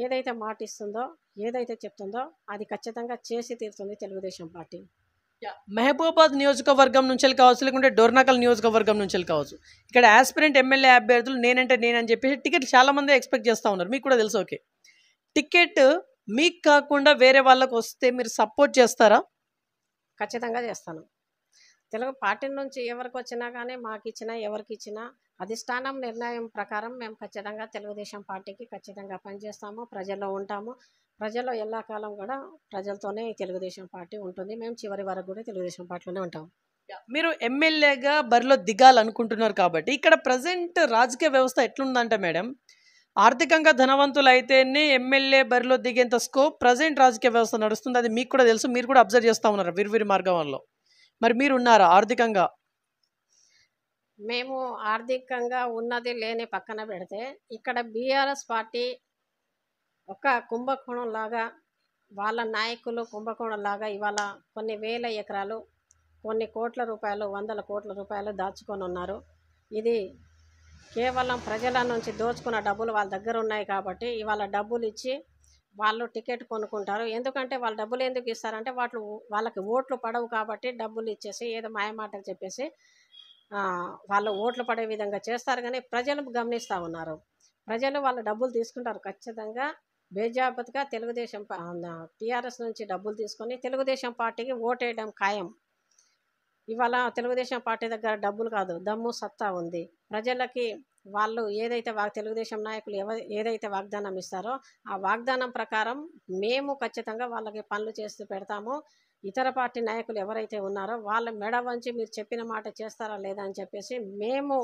Speaker 2: ఏదైతే మాట ఇస్తుందో ఏదైతే చెప్తుందో అది ఖచ్చితంగా చేసి తీరుతుంది తెలుగుదేశం పార్టీ
Speaker 1: మహబూబాబాద్ నియోజకవర్గం నుంచి కావచ్చు లేకుంటే డోర్నాకల్ నియోజకవర్గం నుంచి కావచ్చు ఇక్కడ ఆస్పిరెంట్ ఎమ్మెల్యే అభ్యర్థులు నేనంటే నేనని చెప్పేసి టికెట్ మంది ఎక్స్పెక్ట్ చేస్తూ ఉన్నారు మీకు కూడా తెలుసు ఓకే టికెట్ మీకు కాకుండా వేరే వాళ్ళకు వస్తే మీరు సపోర్ట్ చేస్తారా ఖచ్చితంగా చేస్తాను
Speaker 2: తెలుగు పార్టీ నుంచి ఎవరికి వచ్చినా కానీ మాకు ఇచ్చినా ఎవరికి ఇచ్చినా అధిష్టానం నిర్ణయం ప్రకారం మేము ఖచ్చితంగా తెలుగుదేశం పార్టీకి ఖచ్చితంగా పనిచేస్తాము ప్రజల్లో ఉంటాము ప్రజల్లో ఎలా కాలం కూడా ప్రజలతోనే తెలుగుదేశం పార్టీ ఉంటుంది మేము చివరి వరకు కూడా తెలుగుదేశం పార్టీలోనే ఉంటాము
Speaker 1: మీరు ఎమ్మెల్యేగా బరిలో దిగాలనుకుంటున్నారు కాబట్టి ఇక్కడ ప్రజెంట్ రాజకీయ వ్యవస్థ ఎట్లుందంటే మేడం ఆర్థికంగా ధనవంతులు అయితేనే ఎమ్మెల్యే బరిలో దిగేంత స్కోప్ ప్రజెంట్ రాజకీయ వ్యవస్థ నడుస్తుంది అది మీకు కూడా తెలుసు మీరు కూడా అబ్జర్వ్ చేస్తూ ఉన్నారు విరివిరి మార్గంలో మరి మీరు ఉన్నారా ఆర్థికంగా
Speaker 2: మేము ఆర్థికంగా ఉన్నది లేని పక్కన పెడితే ఇక్కడ బీఆర్ఎస్ పార్టీ ఒక కుంభకోణం లాగా వాళ్ళ నాయకులు కుంభకోణం లాగా ఇవాళ కొన్ని వేల ఎకరాలు కొన్ని కోట్ల రూపాయలు వందల కోట్ల రూపాయలు దాచుకొని ఉన్నారు ఇది కేవలం ప్రజల నుంచి దోచుకున్న డబ్బులు వాళ్ళ దగ్గర ఉన్నాయి కాబట్టి ఇవాళ డబ్బులు ఇచ్చి వాళ్ళు టికెట్ కొనుక్కుంటారు ఎందుకంటే వాళ్ళు డబ్బులు ఎందుకు ఇస్తారంటే వాళ్ళు వాళ్ళకి ఓట్లు పడవు కాబట్టి డబ్బులు ఇచ్చేసి ఏదో మాయమాటలు చెప్పేసి వాళ్ళు ఓట్లు పడే విధంగా చేస్తారు కానీ ప్రజలు గమనిస్తూ ఉన్నారు ప్రజలు వాళ్ళు డబ్బులు తీసుకుంటారు ఖచ్చితంగా బేజాపతిగా తెలుగుదేశం టీఆర్ఎస్ నుంచి డబ్బులు తీసుకొని తెలుగుదేశం పార్టీకి ఓటేయడం ఖాయం ఇవాళ తెలుగుదేశం పార్టీ దగ్గర డబ్బులు కాదు దమ్ము సత్తా ఉంది ప్రజలకి వాళ్ళు ఏదైతే వా తెలుగుదేశం నాయకులు ఎవ ఏదైతే వాగ్దానం ఇస్తారో ఆ వాగ్దానం ప్రకారం మేము ఖచ్చితంగా వాళ్ళకి పనులు చేస్తూ పెడతాము ఇతర పార్టీ నాయకులు ఎవరైతే ఉన్నారో వాళ్ళ మెడ వంచి మీరు చెప్పిన మాట చేస్తారా లేదా అని చెప్పేసి మేము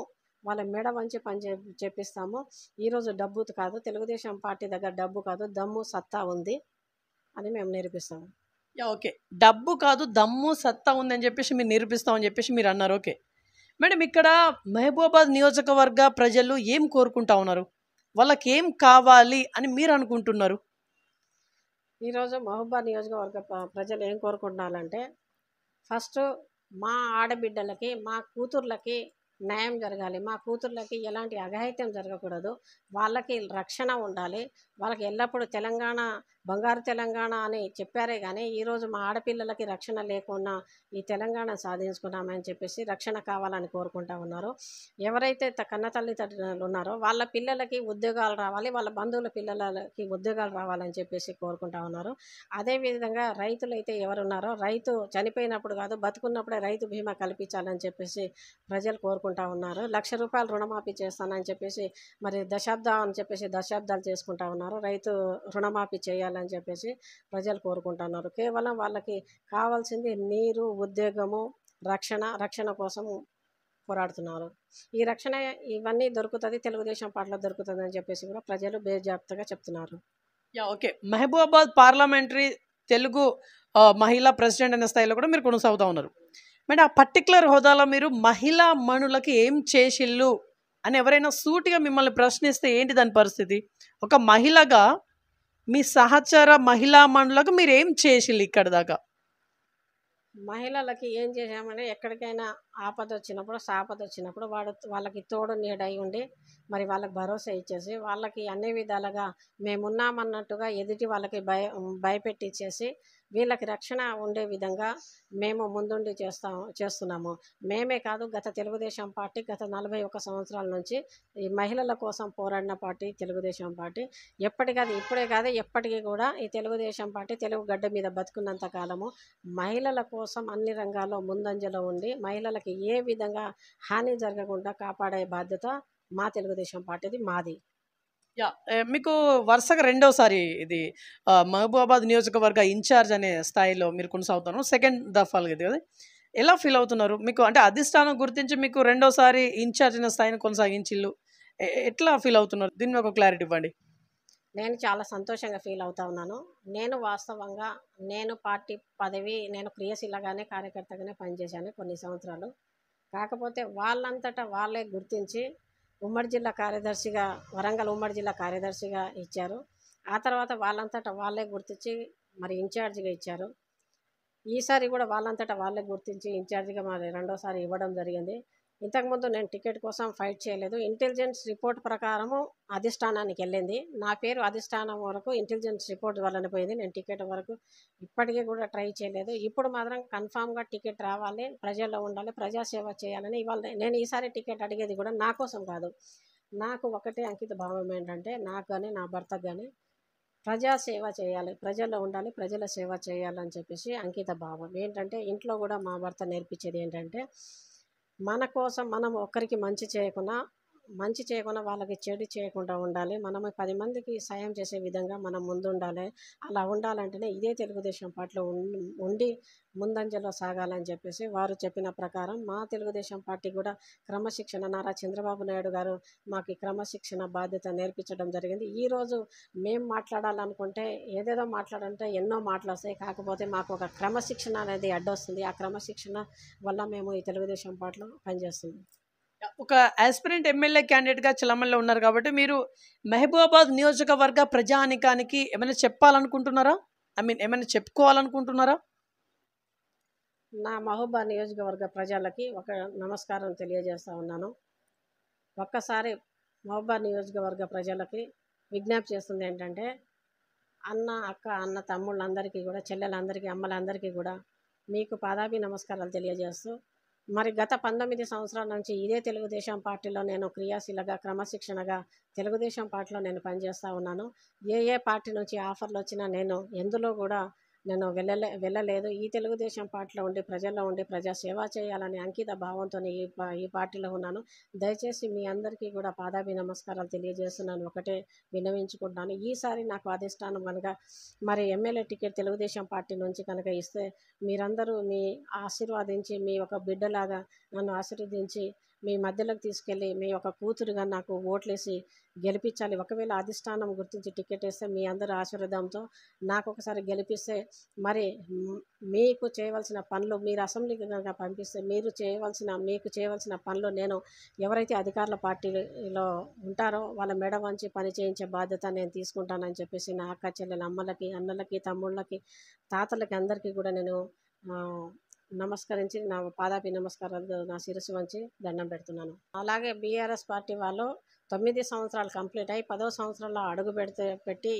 Speaker 2: వాళ్ళ మెడ వంచి పని చెప్పిస్తాము ఈరోజు డబ్బు కాదు తెలుగుదేశం పార్టీ దగ్గర డబ్బు కాదు దమ్ము సత్తా ఉంది అని మేము నిరూపిస్తాము
Speaker 1: ఓకే డబ్బు కాదు దమ్ము సత్తా ఉందని చెప్పేసి మీరు నిరూపిస్తామని చెప్పేసి మీరు అన్నారు ఓకే మేడం ఇక్కడ మహబూబాబాద్ నియోజకవర్గ ప్రజలు ఏం కోరుకుంటా ఉన్నారు వాళ్ళకి ఏం కావాలి అని మీరు అనుకుంటున్నారు
Speaker 2: ఈరోజు మహబూబాబాద్ నియోజకవర్గ ప్రజలు ఏం కోరుకుంటున్నారంటే ఫస్ట్ మా ఆడబిడ్డలకి మా కూతుర్లకి న్యాయం జరగాలి మా కూతుర్లకి ఎలాంటి అఘాయిత్యం జరగకూడదు వాళ్ళకి రక్షణ ఉండాలి వాళ్ళకి ఎల్లప్పుడూ తెలంగాణ బంగారు తెలంగాణ అని చెప్పారే కానీ ఈరోజు మా ఆడపిల్లలకి రక్షణ లేకుండా ఈ తెలంగాణ సాధించుకున్నామని చెప్పేసి రక్షణ కావాలని కోరుకుంటా ఉన్నారు ఎవరైతే కన్న తల్లిదండ్రులు ఉన్నారో వాళ్ళ పిల్లలకి ఉద్యోగాలు రావాలి వాళ్ళ బంధువుల పిల్లలకి ఉద్యోగాలు రావాలని చెప్పేసి కోరుకుంటా ఉన్నారు అదేవిధంగా రైతులైతే ఎవరున్నారో రైతు చనిపోయినప్పుడు కాదు బతుకున్నప్పుడే రైతు బీమా కల్పించాలని చెప్పేసి ప్రజలు కోరుకుంటా ఉన్నారు లక్ష రూపాయలు రుణమాఫీ చేస్తానని చెప్పేసి మరి దశాబ్దం అని చెప్పేసి దశాబ్దాలు చేసుకుంటా ఉన్నారు కోరుకుంటున్నారు రైతు రుణమాఫీ చేయాలని చెప్పేసి ప్రజలు కోరుకుంటున్నారు కేవలం వాళ్ళకి కావాల్సింది నీరు ఉద్యోగము రక్షణ రక్షణ కోసం పోరాడుతున్నారు ఈ రక్షణ ఇవన్నీ దొరుకుతుంది తెలుగుదేశం పార్టీలో దొరుకుతుంది అని చెప్పేసి కూడా ప్రజలు
Speaker 1: బేజాప్తగా చెప్తున్నారు yeah okay Mahabubabad parliamentary Telugu మహిళా ప్రెసిడెంట్ అనే స్థాయిలో కూడా మీరు కొనసాగుతూ ఉన్నారు మేడం ఆ పర్టికులర్ హోదాలో మీరు మహిళా మనులకి ఏం చేసిల్లు అని ఎవరైనా సూటిగా మిమ్మల్ని ప్రశ్నిస్తే ఏంటి దాని పరిస్థితి ఒక మహిళగా మీ సహచర మహిళా మండలకు మీరు ఏం చేసిల్లు ఇక్కడ దాకా
Speaker 2: మహిళలకి ఏం చేశామంటే ఎక్కడికైనా ఆపద వచ్చినప్పుడు సాపద వచ్చినప్పుడు వాడు వాళ్ళకి తోడు నీడై ఉండి మరి వాళ్ళకి భరోసా ఇచ్చేసి వాళ్ళకి అన్ని విధాలుగా మేమున్నామన్నట్టుగా ఎదుటి వాళ్ళకి భయ భయపెట్టిచ్చేసి వీళ్ళకి రక్షణ ఉండే విధంగా మేము ముందుండి చేస్తాం చేస్తున్నాము మేమే కాదు గత తెలుగుదేశం పార్టీ గత నలభై ఒక్క సంవత్సరాల నుంచి ఈ మహిళల కోసం పోరాడిన పార్టీ తెలుగుదేశం పార్టీ ఎప్పటి కాదు ఇప్పుడే కాదు ఎప్పటికీ కూడా ఈ తెలుగుదేశం పార్టీ తెలుగు గడ్డ మీద బతుకున్నంత కాలము మహిళల కోసం అన్ని రంగాల్లో ముందంజలో ఉండి మహిళలకి ఏ విధంగా హాని జరగకుండా కాపాడే బాధ్యత మా తెలుగుదేశం పార్టీది మాది
Speaker 1: Eh, మీకు వరుసగా రెండోసారి ఇది మహబూబాబాద్ నియోజకవర్గ ఇన్ఛార్జ్ అనే స్థాయిలో మీరు కొనసాగుతాను సెకండ్ దఫాలు ఇది కదా ఎలా ఫీల్ అవుతున్నారు మీకు అంటే అధిష్టానం గుర్తించి మీకు రెండోసారి ఇన్ఛార్జ్ అనే స్థాయిని కొనసాగించిల్లు ఎట్లా ఫీల్ అవుతున్నారు దీని మీద ఒక క్లారిటీ ఇవ్వండి
Speaker 2: నేను చాలా సంతోషంగా ఫీల్ అవుతా ఉన్నాను నేను వాస్తవంగా నేను పార్టీ పదవి నేను క్రియాశీలగానే కార్యకర్తగానే పనిచేశాను కొన్ని సంవత్సరాలు కాకపోతే వాళ్ళంతటా వాళ్ళే గుర్తించి ఉమ్మడి జిల్లా కార్యదర్శిగా వరంగల్ ఉమ్మడి జిల్లా కార్యదర్శిగా ఇచ్చారు ఆ తర్వాత వాళ్ళంతటా వాళ్ళే గుర్తించి మరి ఇన్ఛార్జిగా ఇచ్చారు ఈసారి కూడా వాళ్ళంతటా వాళ్ళే గుర్తించి ఇన్ఛార్జిగా మరి రెండోసారి ఇవ్వడం జరిగింది ఇంతకుముందు నేను టికెట్ కోసం ఫైట్ చేయలేదు ఇంటెలిజెన్స్ రిపోర్ట్ ప్రకారము అధిష్టానానికి వెళ్ళింది నా పేరు అధిష్టానం వరకు ఇంటెలిజెన్స్ రిపోర్ట్ వలన పోయింది నేను టికెట్ వరకు ఇప్పటికీ కూడా ట్రై చేయలేదు ఇప్పుడు మాత్రం కన్ఫామ్గా టికెట్ రావాలి ప్రజల్లో ఉండాలి ప్రజాసేవ చేయాలని ఇవాళ నేను ఈసారి టికెట్ అడిగేది కూడా నా కోసం కాదు నాకు ఒకటే అంకిత భావం ఏంటంటే నాకు కానీ నా భర్తకు కానీ ప్రజాసేవ చేయాలి ప్రజల్లో ఉండాలి ప్రజల సేవ చేయాలని చెప్పేసి అంకిత భావం ఏంటంటే ఇంట్లో కూడా మా భర్త నేర్పించేది ఏంటంటే మన కోసం మనం ఒకరికి మంచి చేయకున్నా మంచి చేయకుండా వాళ్ళకి చెడు చేయకుండా ఉండాలి మనం పది మందికి సాయం చేసే విధంగా మనం ముందుండాలి అలా ఉండాలంటేనే ఇదే తెలుగుదేశం పార్టీలో ఉండి ముందంజలో సాగాలని చెప్పేసి వారు చెప్పిన ప్రకారం మా తెలుగుదేశం పార్టీ కూడా క్రమశిక్షణ నారా చంద్రబాబు నాయుడు గారు మాకు క్రమశిక్షణ బాధ్యత నేర్పించడం జరిగింది ఈరోజు మేము మాట్లాడాలనుకుంటే ఏదేదో మాట్లాడంటే ఎన్నో మాటలు వస్తాయి కాకపోతే మాకు ఒక క్రమశిక్షణ అనేది అడ్డొస్తుంది ఆ క్రమశిక్షణ వల్ల మేము ఈ తెలుగుదేశం పార్టీలో పనిచేస్తున్నాం
Speaker 1: ఒక ఆస్పిరెంట్ ఎమ్మెల్యే క్యాండిడేట్గా చిలమల్లో ఉన్నారు కాబట్టి మీరు మహబూబాబాద్ నియోజకవర్గ ప్రజానికానికి ఏమైనా చెప్పాలనుకుంటున్నారా ఐ మీన్ ఏమైనా చెప్పుకోవాలనుకుంటున్నారా
Speaker 2: నా మహబూబా నియోజకవర్గ ప్రజలకి ఒక నమస్కారం తెలియజేస్తా ఉన్నాను ఒక్కసారి మహబూబా నియోజకవర్గ ప్రజలకి విజ్ఞప్తి చేస్తుంది ఏంటంటే అన్న అక్క అన్న తమ్ముళ్ళందరికీ కూడా చెల్లెలందరికీ అమ్మలందరికీ కూడా మీకు పాదాభి నమస్కారాలు తెలియజేస్తూ మరి గత పంతొమ్మిది సంవత్సరాల నుంచి ఇదే తెలుగుదేశం పార్టీలో నేను క్రియాశీలగా క్రమశిక్షణగా తెలుగుదేశం పార్టీలో నేను పనిచేస్తూ ఉన్నాను ఏ ఏ పార్టీ నుంచి ఆఫర్లు వచ్చినా నేను ఎందులో కూడా నేను వెళ్ళలే వెళ్ళలేదు ఈ తెలుగుదేశం పార్టీలో ఉండి ప్రజల్లో ఉండి ప్రజా సేవ చేయాలని అంకిత భావంతో ఈ ఈ పార్టీలో ఉన్నాను దయచేసి మీ అందరికీ కూడా పాదాభి నమస్కారాలు తెలియజేస్తున్నాను ఒకటే విన్నవించుకుంటాను ఈసారి నాకు అధిష్టానం కనుక మరి ఎమ్మెల్యే టికెట్ తెలుగుదేశం పార్టీ నుంచి కనుక ఇస్తే మీరందరూ మీ ఆశీర్వాదించి మీ ఒక బిడ్డలాగా నన్ను ఆశీర్వదించి మీ మధ్యలోకి తీసుకెళ్ళి మీ యొక్క కూతురుగా నాకు ఓట్లేసి గెలిపించాలి ఒకవేళ అధిష్టానం గుర్తించి టికెట్ వేస్తే మీ అందరూ ఆశీర్వాదంతో నాకు ఒకసారి గెలిపిస్తే మరి మీకు చేయవలసిన పనులు మీరు అసెంబ్లీకి కనుక పంపిస్తే మీరు చేయవలసిన మీకు చేయవలసిన పనులు నేను ఎవరైతే అధికారుల పార్టీలో ఉంటారో వాళ్ళ మెడ వంచి పని చేయించే బాధ్యత నేను తీసుకుంటానని చెప్పేసి నా అక్క చెల్లెలు అమ్మలకి అన్నలకి తమ్ముళ్ళకి తాతలకి అందరికీ కూడా నేను నమస్కరించి నా పాదాపి నమస్కారాలు నా శిరస్సు వంచి దండం పెడుతున్నాను అలాగే బీఆర్ఎస్ పార్టీ వాళ్ళు తొమ్మిది సంవత్సరాలు కంప్లీట్ అయ్యి పదో సంవత్సరంలో అడుగు పెడితే పెట్టి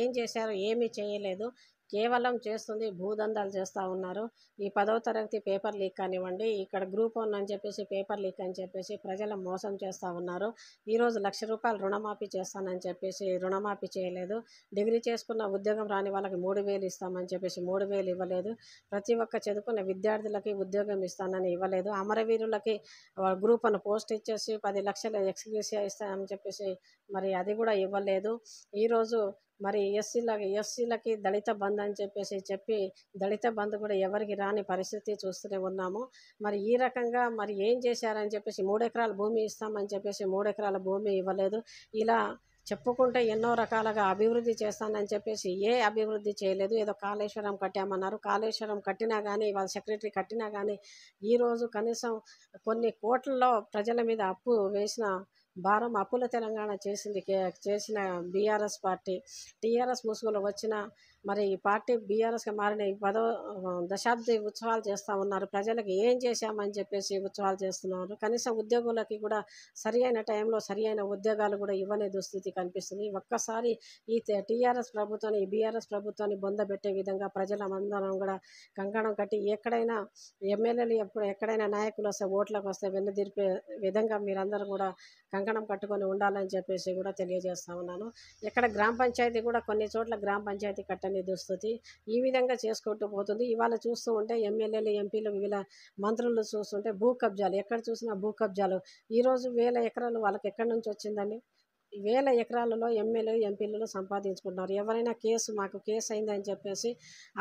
Speaker 2: ఏం చేశారు ఏమీ చేయలేదు కేవలం చేస్తుంది భూదందాలు చేస్తూ ఉన్నారు ఈ పదవ తరగతి పేపర్ లీక్ కానివ్వండి ఇక్కడ గ్రూప్ వన్ అని చెప్పేసి పేపర్ లీక్ అని చెప్పేసి ప్రజలు మోసం చేస్తూ ఉన్నారు ఈరోజు లక్ష రూపాయలు రుణమాఫీ చేస్తానని చెప్పేసి రుణమాఫీ చేయలేదు డిగ్రీ చేసుకున్న ఉద్యోగం రాని వాళ్ళకి మూడు వేలు ఇస్తామని చెప్పేసి మూడు వేలు ఇవ్వలేదు ప్రతి ఒక్క చదువుకున్న విద్యార్థులకి ఉద్యోగం ఇస్తానని ఇవ్వలేదు అమరవీరులకి గ్రూప్ అని పోస్ట్ ఇచ్చేసి పది లక్షలు ఎక్స్గ్రెస్ ఇస్తామని చెప్పేసి మరి అది కూడా ఇవ్వలేదు ఈరోజు మరి ఎస్సీలకి ఎస్సీలకి దళిత బంధు అని చెప్పేసి చెప్పి దళిత బంధు కూడా ఎవరికి రాని పరిస్థితి చూస్తూనే ఉన్నాము మరి ఈ రకంగా మరి ఏం చేశారని చెప్పేసి మూడెకరాల భూమి ఇస్తామని చెప్పేసి మూడెకరాల భూమి ఇవ్వలేదు ఇలా చెప్పుకుంటే ఎన్నో రకాలుగా అభివృద్ధి చేస్తానని చెప్పేసి ఏ అభివృద్ధి చేయలేదు ఏదో కాళేశ్వరం కట్టామన్నారు కాళేశ్వరం కట్టినా కానీ వాళ్ళ సెక్రటరీ కట్టినా కానీ ఈరోజు కనీసం కొన్ని కోట్లలో ప్రజల మీద అప్పు వేసిన భారం అప్పుల తెలంగాణ చేసింది చేసిన బీఆర్ఎస్ పార్టీ టీఆర్ఎస్ ముసుగులో వచ్చిన మరి ఈ పార్టీ బీఆర్ఎస్కి మారిన ఈ పదో దశాబ్ది ఉత్సవాలు చేస్తూ ఉన్నారు ప్రజలకు ఏం చేశామని చెప్పేసి ఉత్సవాలు చేస్తున్నారు కనీసం ఉద్యోగులకి కూడా సరి అయిన టైంలో సరి అయిన ఉద్యోగాలు కూడా ఇవ్వని దుస్థితి కనిపిస్తుంది ఒక్కసారి ఈ టీఆర్ఎస్ ప్రభుత్వాన్ని ఈ బీఆర్ఎస్ ప్రభుత్వాన్ని బొందబెట్టే విధంగా ప్రజలందరం కూడా కంకణం కట్టి ఎక్కడైనా ఎమ్మెల్యేలు ఎప్పుడు ఎక్కడైనా నాయకులు వస్తే ఓట్లకు వస్తే వెన్నదిరిపే విధంగా మీరందరూ కూడా కంకణం కట్టుకొని ఉండాలని చెప్పేసి కూడా తెలియజేస్తా ఉన్నాను ఇక్కడ గ్రామ పంచాయతీ కూడా కొన్ని చోట్ల గ్రామ పంచాయతీ కట్ట సన్నిధి స్థుతి ఈ విధంగా చేసుకుంటూ పోతుంది ఇవాళ చూస్తూ ఉంటే ఎమ్మెల్యేలు ఎంపీలు వీళ్ళ మంత్రులు చూస్తుంటే భూ కబ్జాలు ఎక్కడ చూసినా భూ కబ్జాలు ఈరోజు వేల ఎకరాలు వాళ్ళకి ఎక్కడి నుంచి వచ్చిందండి వేల ఎకరాలలో ఎమ్మెల్యే ఎంపీలు సంపాదించుకుంటున్నారు ఎవరైనా కేసు మాకు కేసు అయిందని చెప్పేసి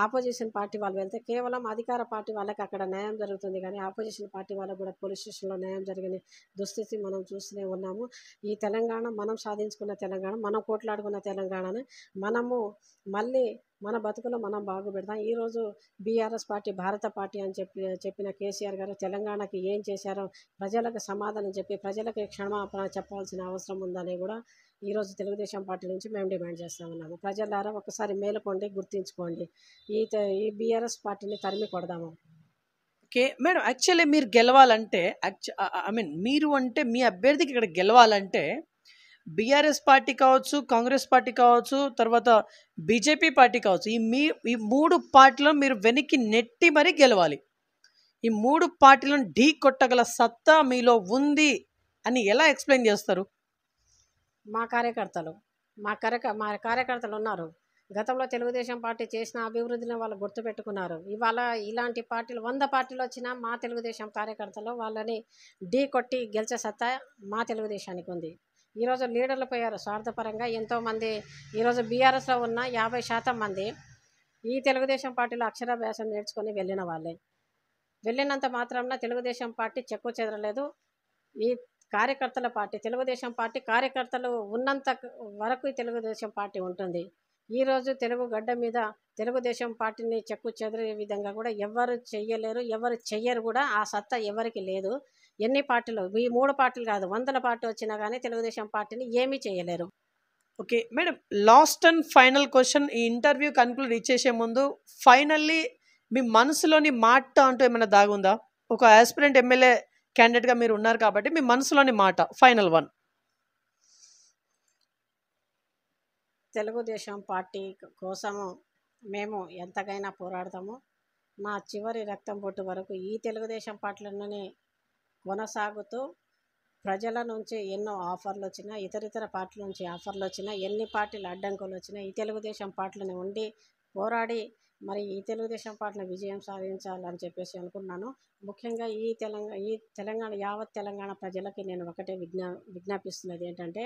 Speaker 2: ఆపోజిషన్ పార్టీ వాళ్ళు వెళ్తే కేవలం అధికార పార్టీ వాళ్ళకి అక్కడ న్యాయం జరుగుతుంది కానీ ఆపోజిషన్ పార్టీ వాళ్ళకు కూడా పోలీస్ స్టేషన్లో న్యాయం జరిగిన దుస్థితి మనం చూస్తూనే ఉన్నాము ఈ తెలంగాణ మనం సాధించుకున్న తెలంగాణ మనం కోట్లాడుకున్న తెలంగాణను మనము మళ్ళీ మన బతుకులో మనం బాగుపెడతాం ఈరోజు బీఆర్ఎస్ పార్టీ భారత పార్టీ అని చెప్పి చెప్పిన కేసీఆర్ గారు తెలంగాణకి ఏం చేశారో ప్రజలకు సమాధానం చెప్పి ప్రజలకు క్షమాపణ చెప్పాల్సిన అవసరం ఉందని కూడా ఈరోజు తెలుగుదేశం పార్టీ నుంచి మేము డిమాండ్ చేస్తూ ఉన్నాము ప్రజలారా ఒకసారి మేలుకోండి గుర్తించుకోండి ఈ ఈ బీఆర్ఎస్
Speaker 1: పార్టీని తరిమి కొడదాము ఓకే మేడం యాక్చువల్లీ మీరు గెలవాలంటే యాక్చు ఐ మీన్ మీరు అంటే మీ అభ్యర్థికి ఇక్కడ గెలవాలంటే బీఆర్ఎస్ పార్టీ కావచ్చు కాంగ్రెస్ పార్టీ కావచ్చు తర్వాత బీజేపీ పార్టీ కావచ్చు ఈ మీ ఈ మూడు పార్టీలను మీరు వెనక్కి నెట్టి మరీ గెలవాలి ఈ మూడు పార్టీలను ఢీ కొట్టగల సత్తా మీలో ఉంది అని ఎలా ఎక్స్ప్లెయిన్ చేస్తారు
Speaker 2: మా కార్యకర్తలు మా కార్యక మా కార్యకర్తలు ఉన్నారు గతంలో తెలుగుదేశం పార్టీ చేసిన అభివృద్ధిని వాళ్ళు గుర్తుపెట్టుకున్నారు ఇవాళ ఇలాంటి పార్టీలు వంద పార్టీలు వచ్చినా మా తెలుగుదేశం కార్యకర్తలు వాళ్ళని ఢీ కొట్టి గెలిచే సత్తా మా తెలుగుదేశానికి ఉంది ఈరోజు లీడర్లు పోయారు స్వార్థపరంగా ఎంతోమంది ఈరోజు బీఆర్ఎస్లో ఉన్న యాభై శాతం మంది ఈ తెలుగుదేశం పార్టీలో అక్షరాభ్యాసం నేర్చుకొని వెళ్ళిన వాళ్ళే వెళ్ళినంత మాత్రాన తెలుగుదేశం పార్టీ చెక్కు చెదరలేదు ఈ కార్యకర్తల పార్టీ తెలుగుదేశం పార్టీ కార్యకర్తలు ఉన్నంత వరకు తెలుగుదేశం పార్టీ ఉంటుంది ఈరోజు తెలుగు గడ్డ మీద తెలుగుదేశం పార్టీని చెక్కు చెదిరే విధంగా కూడా ఎవరు చెయ్యలేరు ఎవరు చెయ్యరు కూడా ఆ సత్తా ఎవరికి లేదు ఎన్ని పార్టీలు
Speaker 1: ఈ మూడు పార్టీలు కాదు వందల పార్టీ వచ్చినా కానీ తెలుగుదేశం పార్టీని ఏమీ చేయలేరు okay madam last and final question ఈ ఇంటర్వ్యూ కన్క్లూడ్ ఇచ్చేసే ముందు ఫైనల్లీ మీ మనసులోని మాట అంటూ ఏమైనా దాగుందా ఒక ఆస్పిరెంట్ ఎమ్మెల్యే క్యాండిడేట్గా మీరు ఉన్నారు కాబట్టి మీ మనసులోని మాట ఫైనల్ వన్
Speaker 2: తెలుగుదేశం పార్టీ కోసము మేము ఎంతకైనా పోరాడతాము నా చివరి రక్తం పొట్టు వరకు ఈ తెలుగుదేశం పార్టీలోనే కొనసాగుతూ ప్రజల నుంచి ఎన్నో ఆఫర్లు వచ్చినా ఇతర పార్టీల నుంచి ఆఫర్లు వచ్చినా ఎన్ని పార్టీలు అడ్డంకులు వచ్చినా ఈ తెలుగుదేశం పార్టీని ఉండి పోరాడి మరి ఈ తెలుగుదేశం పార్టీని విజయం సాధించాలని చెప్పేసి అనుకున్నాను ముఖ్యంగా ఈ తెలంగాణ ఈ తెలంగాణ యావత్ తెలంగాణ ప్రజలకి నేను ఒకటే విజ్ఞా విజ్ఞాపిస్తున్నది ఏంటంటే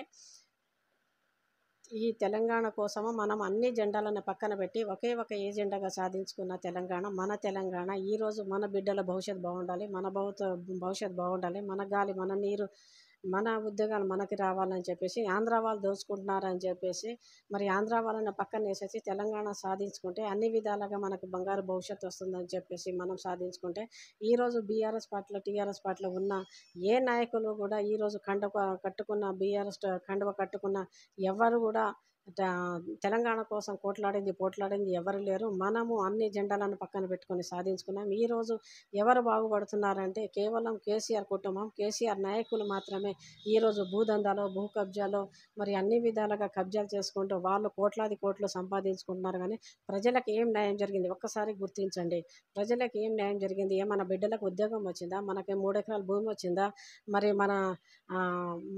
Speaker 2: ఈ తెలంగాణ కోసము మనం అన్ని జెండాలను పక్కన పెట్టి ఒకే ఒక ఏజెండాగా సాధించుకున్న తెలంగాణ మన తెలంగాణ ఈరోజు మన బిడ్డల భవిష్యత్ బాగుండాలి మన భవిత భవిష్యత్ బాగుండాలి మన గాలి మన నీరు మన ఉద్యోగాలు మనకి రావాలని చెప్పేసి ఆంధ్ర వాళ్ళు దోచుకుంటున్నారని చెప్పేసి మరి ఆంధ్ర వాళ్ళని పక్కన వేసేసి తెలంగాణ సాధించుకుంటే అన్ని విధాలుగా మనకు బంగారు భవిష్యత్తు వస్తుందని చెప్పేసి మనం సాధించుకుంటే ఈరోజు బీఆర్ఎస్ పార్టీలో టీఆర్ఎస్ పార్టీలో ఉన్న ఏ నాయకులు కూడా ఈరోజు కండ కట్టుకున్న బీఆర్ఎస్ కండువ కట్టుకున్న ఎవరు కూడా తెలంగాణ కోసం కోట్లాడింది పోట్లాడింది ఎవరు లేరు మనము అన్ని జెండాలను పక్కన పెట్టుకొని సాధించుకున్నాం ఈరోజు ఎవరు బాగుపడుతున్నారంటే కేవలం కేసీఆర్ కుటుంబం కేసీఆర్ నాయకులు మాత్రమే ఈరోజు భూదందాలో భూ కబ్జాలో మరి అన్ని విధాలుగా కబ్జాలు చేసుకుంటూ వాళ్ళు కోట్లాది కోట్లు సంపాదించుకుంటున్నారు కానీ ప్రజలకు ఏం న్యాయం జరిగింది ఒక్కసారి గుర్తించండి ప్రజలకు ఏం న్యాయం జరిగింది ఏ మన బిడ్డలకు ఉద్యోగం వచ్చిందా మనకి మూడెకరాల భూమి వచ్చిందా మరి మన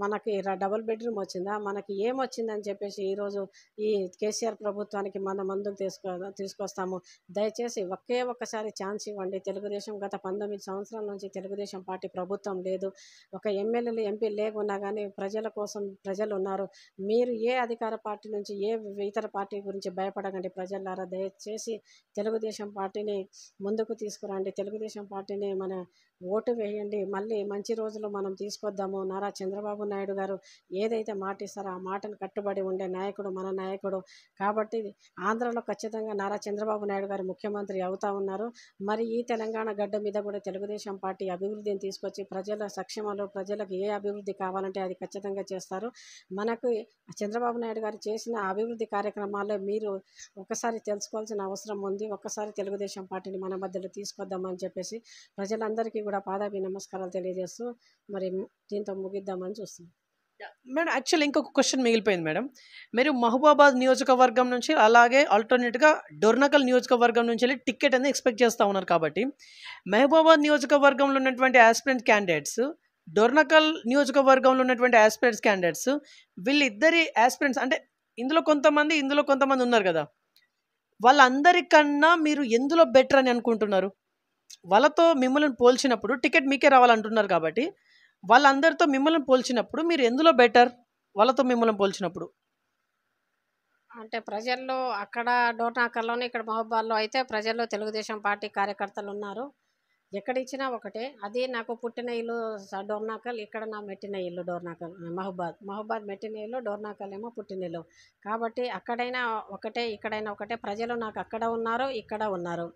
Speaker 2: మనకి డబుల్ బెడ్రూమ్ వచ్చిందా మనకి ఏమొచ్చిందని చెప్పేసి ఈరోజు ఈరోజు ఈ కేసీఆర్ ప్రభుత్వానికి మన మందులు తీసుకో తీసుకొస్తాము దయచేసి ఒకే ఒక్కసారి ఛాన్స్ ఇవ్వండి తెలుగుదేశం గత పంతొమ్మిది సంవత్సరాల నుంచి తెలుగుదేశం పార్టీ ప్రభుత్వం లేదు ఒక ఎమ్మెల్యేలు ఎంపీ లేకున్నా కానీ ప్రజల కోసం ప్రజలు ఉన్నారు మీరు ఏ అధికార పార్టీ నుంచి ఏ ఇతర పార్టీ గురించి భయపడకండి ప్రజలారా దయచేసి తెలుగుదేశం పార్టీని ముందుకు తీసుకురండి తెలుగుదేశం పార్టీని మన ఓటు వేయండి మళ్ళీ మంచి రోజులు మనం తీసుకొద్దాము నారా చంద్రబాబు నాయుడు గారు ఏదైతే మాట ఇస్తారో ఆ మాటను కట్టుబడి ఉండే నాయకుడు మన నాయకుడు కాబట్టి ఆంధ్రలో ఖచ్చితంగా నారా చంద్రబాబు నాయుడు గారు ముఖ్యమంత్రి అవుతా ఉన్నారు మరి ఈ తెలంగాణ గడ్డ మీద కూడా తెలుగుదేశం పార్టీ అభివృద్ధిని తీసుకొచ్చి ప్రజల సక్షమలో ప్రజలకు ఏ అభివృద్ధి కావాలంటే అది ఖచ్చితంగా చేస్తారు మనకు చంద్రబాబు నాయుడు గారు చేసిన అభివృద్ధి కార్యక్రమాల్లో మీరు ఒకసారి తెలుసుకోవాల్సిన అవసరం ఉంది ఒక్కసారి తెలుగుదేశం పార్టీని మన మధ్యలో తీసుకొద్దామని చెప్పేసి ప్రజలందరికీ కూడా పాదాపి నమస్కారాలు తెలియజేస్తూ మరి దీంతో ముగిద్దామని చూస్తున్నాం
Speaker 1: మేడం యాక్చువల్లీ ఇంకొక క్వశ్చన్ మిగిలిపోయింది మేడం మీరు మహబూబాబాద్ నియోజకవర్గం నుంచి అలాగే ఆల్టర్నేట్గా డొర్నకల్ నియోజకవర్గం నుంచి వెళ్ళి టికెట్ అనేది ఎక్స్పెక్ట్ చేస్తూ ఉన్నారు కాబట్టి మహబూబాబాద్ నియోజకవర్గంలో ఉన్నటువంటి ఆస్పిరెంట్ క్యాండిడేట్స్ డొర్నకల్ నియోజకవర్గంలో ఉన్నటువంటి ఆస్పిరెంట్స్ క్యాండిడేట్స్ వీళ్ళిద్దరి ఆస్పిరెంట్స్ అంటే ఇందులో కొంతమంది ఇందులో కొంతమంది ఉన్నారు కదా వాళ్ళందరికన్నా మీరు ఎందులో బెటర్ అని అనుకుంటున్నారు వాళ్ళతో మిమ్మల్ని పోల్చినప్పుడు టికెట్ మీకే రావాలంటున్నారు కాబట్టి వాళ్ళందరితో మిమ్మల్ని పోల్చినప్పుడు మీరు ఎందులో బెటర్ వాళ్ళతో మిమ్మల్ని పోల్చినప్పుడు
Speaker 2: అంటే ప్రజల్లో అక్కడ డోర్నాకర్లోనే ఇక్కడ మహబాబ్లో అయితే ప్రజల్లో తెలుగుదేశం పార్టీ కార్యకర్తలు ఉన్నారు ఎక్కడిచ్చినా ఒకటే అది నాకు పుట్టిన ఇల్లు డోర్నాకల్ ఇక్కడ నా మెట్టిన ఇల్లు డోర్నాకల్ మహబాద్ మహబాద్ మెట్టిన ఇల్లు డోర్నాకల్ ఏమో పుట్టిన ఇల్లు కాబట్టి అక్కడైనా ఒకటే ఇక్కడైనా ఒకటే ప్రజలు నాకు అక్కడ ఉన్నారు ఇక్కడ ఉన్నారు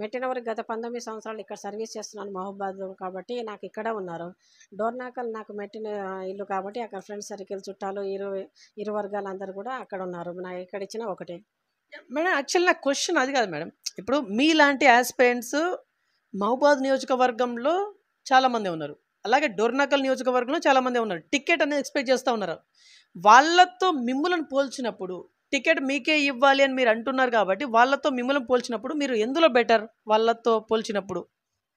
Speaker 2: మెట్టిన వరకు గత పంతొమ్మిది సంవత్సరాలు ఇక్కడ సర్వీస్ చేస్తున్నాను మహబూబాద్లో కాబట్టి నాకు ఇక్కడ ఉన్నారు డోర్నాకల్ నాకు మెట్టిన ఇల్లు కాబట్టి అక్కడ ఫ్రెండ్స్ సర్కిల్ చుట్టాలు ఇరు ఇరు వర్గాలు కూడా అక్కడ
Speaker 1: ఉన్నారు నా ఇక్కడ ఇచ్చిన ఒకటే మేడం యాక్చువల్ నా క్వశ్చన్ అది కాదు మేడం ఇప్పుడు మీలాంటి యాస్పిరెంట్స్ మహబాద్ నియోజకవర్గంలో చాలామంది ఉన్నారు అలాగే డోర్నాకల్ నియోజకవర్గంలో చాలామంది ఉన్నారు టికెట్ అనేది ఎక్స్పెక్ట్ చేస్తూ ఉన్నారు వాళ్ళతో మిమ్మల్ని పోల్చినప్పుడు టికెట్ మీకే ఇవ్వాలి అని మీరు అంటున్నారు కాబట్టి వాళ్ళతో మిమ్మల్ని పోల్చినప్పుడు మీరు ఎందులో బెటర్ వాళ్ళతో పోల్చినప్పుడు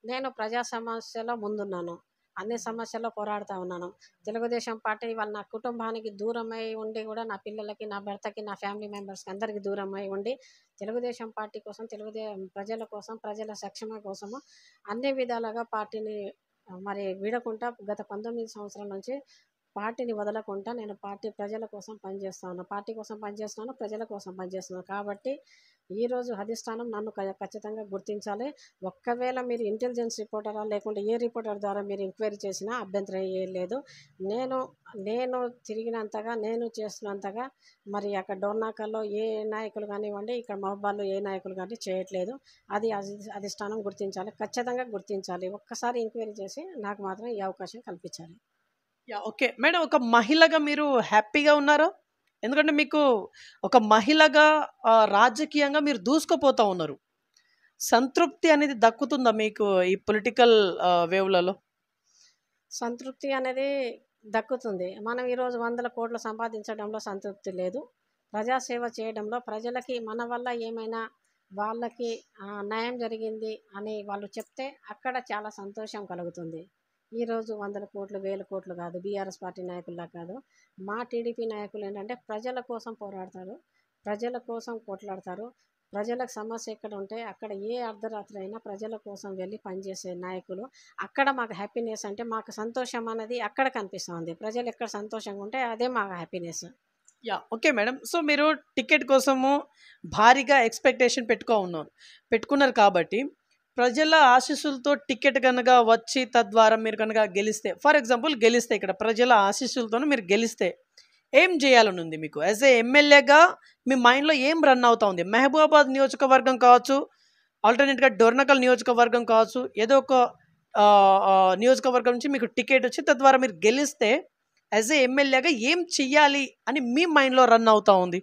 Speaker 2: నేను ప్రజా సమస్యలో ముందున్నాను అన్ని సమస్యల్లో పోరాడుతూ ఉన్నాను తెలుగుదేశం పార్టీ వాళ్ళ నా కుటుంబానికి దూరమై ఉండి కూడా నా పిల్లలకి నా భర్తకి నా ఫ్యామిలీ మెంబర్స్కి అందరికీ దూరమై ఉండి తెలుగుదేశం పార్టీ కోసం తెలుగుదే ప్రజల కోసం ప్రజల సక్షమ కోసము అన్ని విధాలుగా పార్టీని మరి వీడకుండా గత పంతొమ్మిది సంవత్సరాల నుంచి పార్టీని వదలకుండా నేను పార్టీ ప్రజల కోసం పనిచేస్తాను పార్టీ కోసం పనిచేస్తున్నాను ప్రజల కోసం పనిచేస్తున్నాను కాబట్టి ఈరోజు అధిష్టానం నన్ను ఖచ్చితంగా గుర్తించాలి ఒక్కవేళ మీరు ఇంటెలిజెన్స్ రిపోర్టరా లేకుంటే ఏ రిపోర్టర్ ద్వారా మీరు ఎంక్వైరీ చేసినా అభ్యంతరం ఏం లేదు నేను నేను తిరిగినంతగా నేను చేసినంతగా మరి అక్కడ డోర్నాకల్లో ఏ నాయకులు కానివ్వండి ఇక్కడ మహబాల్లో ఏ నాయకులు కానీ చేయట్లేదు అది అధిష్టానం గుర్తించాలి ఖచ్చితంగా గుర్తించాలి ఒక్కసారి ఎంక్వైరీ చేసి నాకు మాత్రం ఈ అవకాశం కల్పించాలి
Speaker 1: యా ఓకే మేడం ఒక మహిళగా మీరు హ్యాపీగా ఉన్నారా? ఎందుకంటే మీకు ఒక మహిళగా రాజకీయంగా మీరు దూసుకుపోతూ ఉన్నారు. సంతృప్తి అనేది దక్కుతుందా మీకు ఈ పొలిటికల్ వేవ్‌లలో?
Speaker 2: సంతృప్తి అనేది దక్కుతుంది. మనం ఈరోజు వందల కోట్లు సంపాదించడంలో సంతృప్తి లేదు. ప్రజాసేవ చేయడంలో ప్రజలకి మన వల్ల ఏమైనా వాళ్ళకి న్యాయం జరిగింది అని వాళ్ళు చెప్తే అక్కడ చాలా సంతోషం కలుగుతుంది. ఈరోజు వందల కోట్లు వేల కోట్లు కాదు బీఆర్ఎస్ పార్టీ నాయకుల్లా కాదు మా టీడీపీ నాయకులు ఏంటంటే ప్రజల కోసం పోరాడతారు ప్రజల కోసం కొట్లాడతారు ప్రజలకు సమస్య ఎక్కడ ఉంటే అక్కడ ఏ అర్ధరాత్రి అయినా ప్రజల కోసం వెళ్ళి పనిచేసే నాయకులు అక్కడ మాకు హ్యాపీనెస్ అంటే మాకు సంతోషం అనేది అక్కడ కనిపిస్తుంది ప్రజలు ఎక్కడ సంతోషంగా ఉంటే అదే మాకు happiness
Speaker 1: yeah okay madam so మీరు టికెట్ కోసము భారీగా ఎక్స్పెక్టేషన్ పెట్టుకో ఉన్నారు పెట్టుకున్నారు కాబట్టి ప్రజల ఆశీస్సులతో టికెట్ కనుక వచ్చి తద్వారా మీరు కనుక గెలిస్తే ఫర్ ఎగ్జాంపుల్ గెలిస్తే ఇక్కడ ప్రజల ఆశీస్సులతో మీరు గెలిస్తే ఏం చేయాలని ఉంది మీకు యాజ్ ఏ ఎమ్మెల్యేగా మీ మైండ్లో ఏం రన్ అవుతా ఉంది మహబూబాబాద్ నియోజకవర్గం కావచ్చు ఆల్టర్నేట్గా డోర్నకల్ నియోజకవర్గం కావచ్చు ఏదో ఒక నియోజకవర్గం నుంచి మీకు టికెట్ వచ్చి తద్వారా మీరు గెలిస్తే యాజ్ ఏ ఎమ్మెల్యేగా ఏం చెయ్యాలి అని మీ మైండ్లో రన్ అవుతూ ఉంది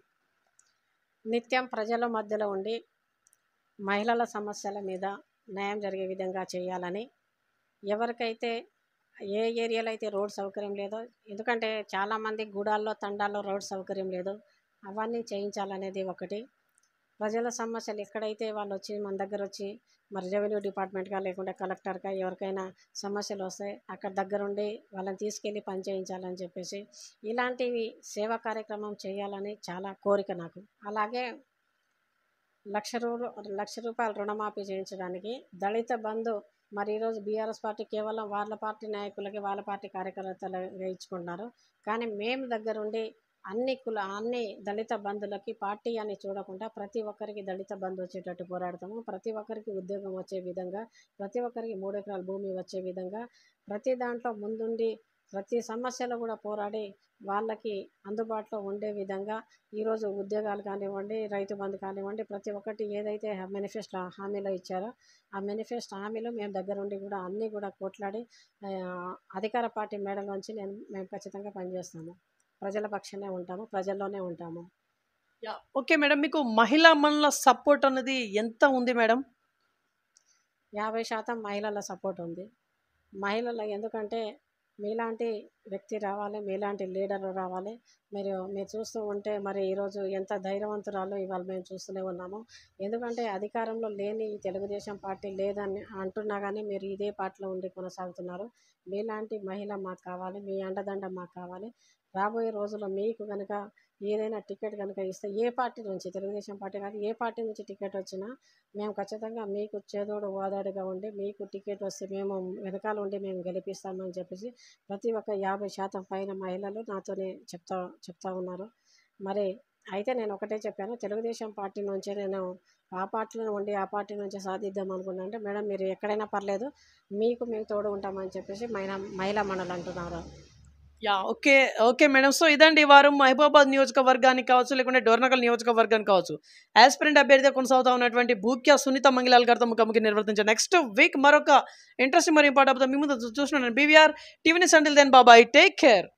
Speaker 2: నిత్యం ప్రజల మధ్యలో ఉండి మహిళల సమస్యల మీద న్యాయం జరిగే విధంగా చేయాలని ఎవరికైతే ఏ ఏరియాలో అయితే రోడ్ సౌకర్యం లేదో ఎందుకంటే చాలామంది గూడాల్లో తండాల్లో రోడ్ సౌకర్యం లేదు అవన్నీ చేయించాలనేది ఒకటి ప్రజల సమస్యలు ఎక్కడైతే వాళ్ళు వచ్చి మన దగ్గర వచ్చి మరి రెవెన్యూ డిపార్ట్మెంట్గా లేకుంటే కలెక్టర్గా ఎవరికైనా సమస్యలు వస్తాయి అక్కడ దగ్గరుండి వాళ్ళని తీసుకెళ్ళి పని చేయించాలని చెప్పేసి ఇలాంటివి సేవా కార్యక్రమం చేయాలని చాలా కోరిక నాకు అలాగే లక్ష రూ లక్ష రూపాయల రుణమాఫీ చేయించడానికి దళిత బంధు మరి ఈరోజు బీఆర్ఎస్ పార్టీ కేవలం వాళ్ళ పార్టీ నాయకులకి వాళ్ళ పార్టీ కార్యకర్తలుగా ఇచ్చుకుంటున్నారు కానీ మేము దగ్గరుండి అన్ని కుల అన్ని దళిత బంధులకి పార్టీ అని చూడకుండా ప్రతి ఒక్కరికి దళిత బంధు వచ్చేటట్టు పోరాడతాము ప్రతి ఒక్కరికి ఉద్యోగం వచ్చే విధంగా ప్రతి ఒక్కరికి మూడు ఎకరాల భూమి వచ్చే విధంగా ప్రతి దాంట్లో ముందుండి ప్రతి సమస్యలో కూడా పోరాడి వాళ్ళకి అందుబాటులో ఉండే విధంగా ఈరోజు ఉద్యోగాలు కానివ్వండి రైతు బంధు కానివ్వండి ప్రతి ఒక్కటి ఏదైతే మేనిఫెస్టో హామీలో ఇచ్చారో ఆ మేనిఫెస్టో హామీలు మేము దగ్గరుండి కూడా అన్నీ కూడా కోట్లాడి అధికార పార్టీ నుంచి నేను మేము ఖచ్చితంగా పనిచేస్తాము ప్రజల పక్షనే ఉంటాము ప్రజల్లోనే ఉంటాము
Speaker 1: ఓకే మేడం మీకు మహిళా మనుల సపోర్ట్ అన్నది ఎంత ఉంది మేడం
Speaker 2: యాభై శాతం మహిళల సపోర్ట్ ఉంది మహిళల ఎందుకంటే మీలాంటి వ్యక్తి రావాలి మీలాంటి లీడర్ రావాలి మీరు మీరు చూస్తూ ఉంటే మరి ఈరోజు ఎంత ధైర్యవంతురాలు ఇవాళ మేము చూస్తూనే ఉన్నాము ఎందుకంటే అధికారంలో లేని తెలుగుదేశం పార్టీ లేదని అంటున్నా కానీ మీరు ఇదే పార్టీలో ఉండి కొనసాగుతున్నారు మీలాంటి మహిళ మాకు కావాలి మీ అండదండ మాకు కావాలి రాబోయే రోజుల్లో మీకు కనుక ఏదైనా టికెట్ కనుక ఇస్తే ఏ పార్టీ నుంచి తెలుగుదేశం పార్టీ కాదు ఏ పార్టీ నుంచి టికెట్ వచ్చినా మేము ఖచ్చితంగా మీకు చేదోడు ఓదాడుగా ఉండి మీకు టికెట్ వస్తే మేము వెనకాల ఉండి మేము గెలిపిస్తామని చెప్పేసి ప్రతి ఒక్క యాభై శాతం పైన మహిళలు నాతోనే చెప్తా చెప్తా ఉన్నారు మరి అయితే నేను ఒకటే చెప్పాను తెలుగుదేశం పార్టీ నుంచే నేను ఆ పార్టీలో ఉండి ఆ పార్టీ నుంచి సాధిద్దాం అనుకున్నా అంటే మేడం మీరు ఎక్కడైనా పర్లేదు మీకు మేము తోడు ఉంటామని చెప్పేసి మహిళా మహిళా మండలి అంటున్నారు
Speaker 1: yeah okay okay madam so ఇదండి వారం మహబూబాబాద్ నియోజకవర్గానికి కావచ్చు లేకుంటే డోర్నకల్ నియోజకవర్గానికి కావచ్చు యాస్పిరెంట్ అభ్యర్థిగా కొనసాగుతా ఉన్నటువంటి భూక్య సునీత మంగిలాల్ గారితో ముఖాముఖి నిర్వర్తించారు నెక్స్ట్ వీక్ మరొక ఇంట్రెస్టింగ్ మరియు ఇంపార్ట్ అవుతుంది మీ ముందు చూస్తున్నాను బీవీఆర్ టీవీని సండిల్ దెన్ బాబాయ్ టేక్ కేర్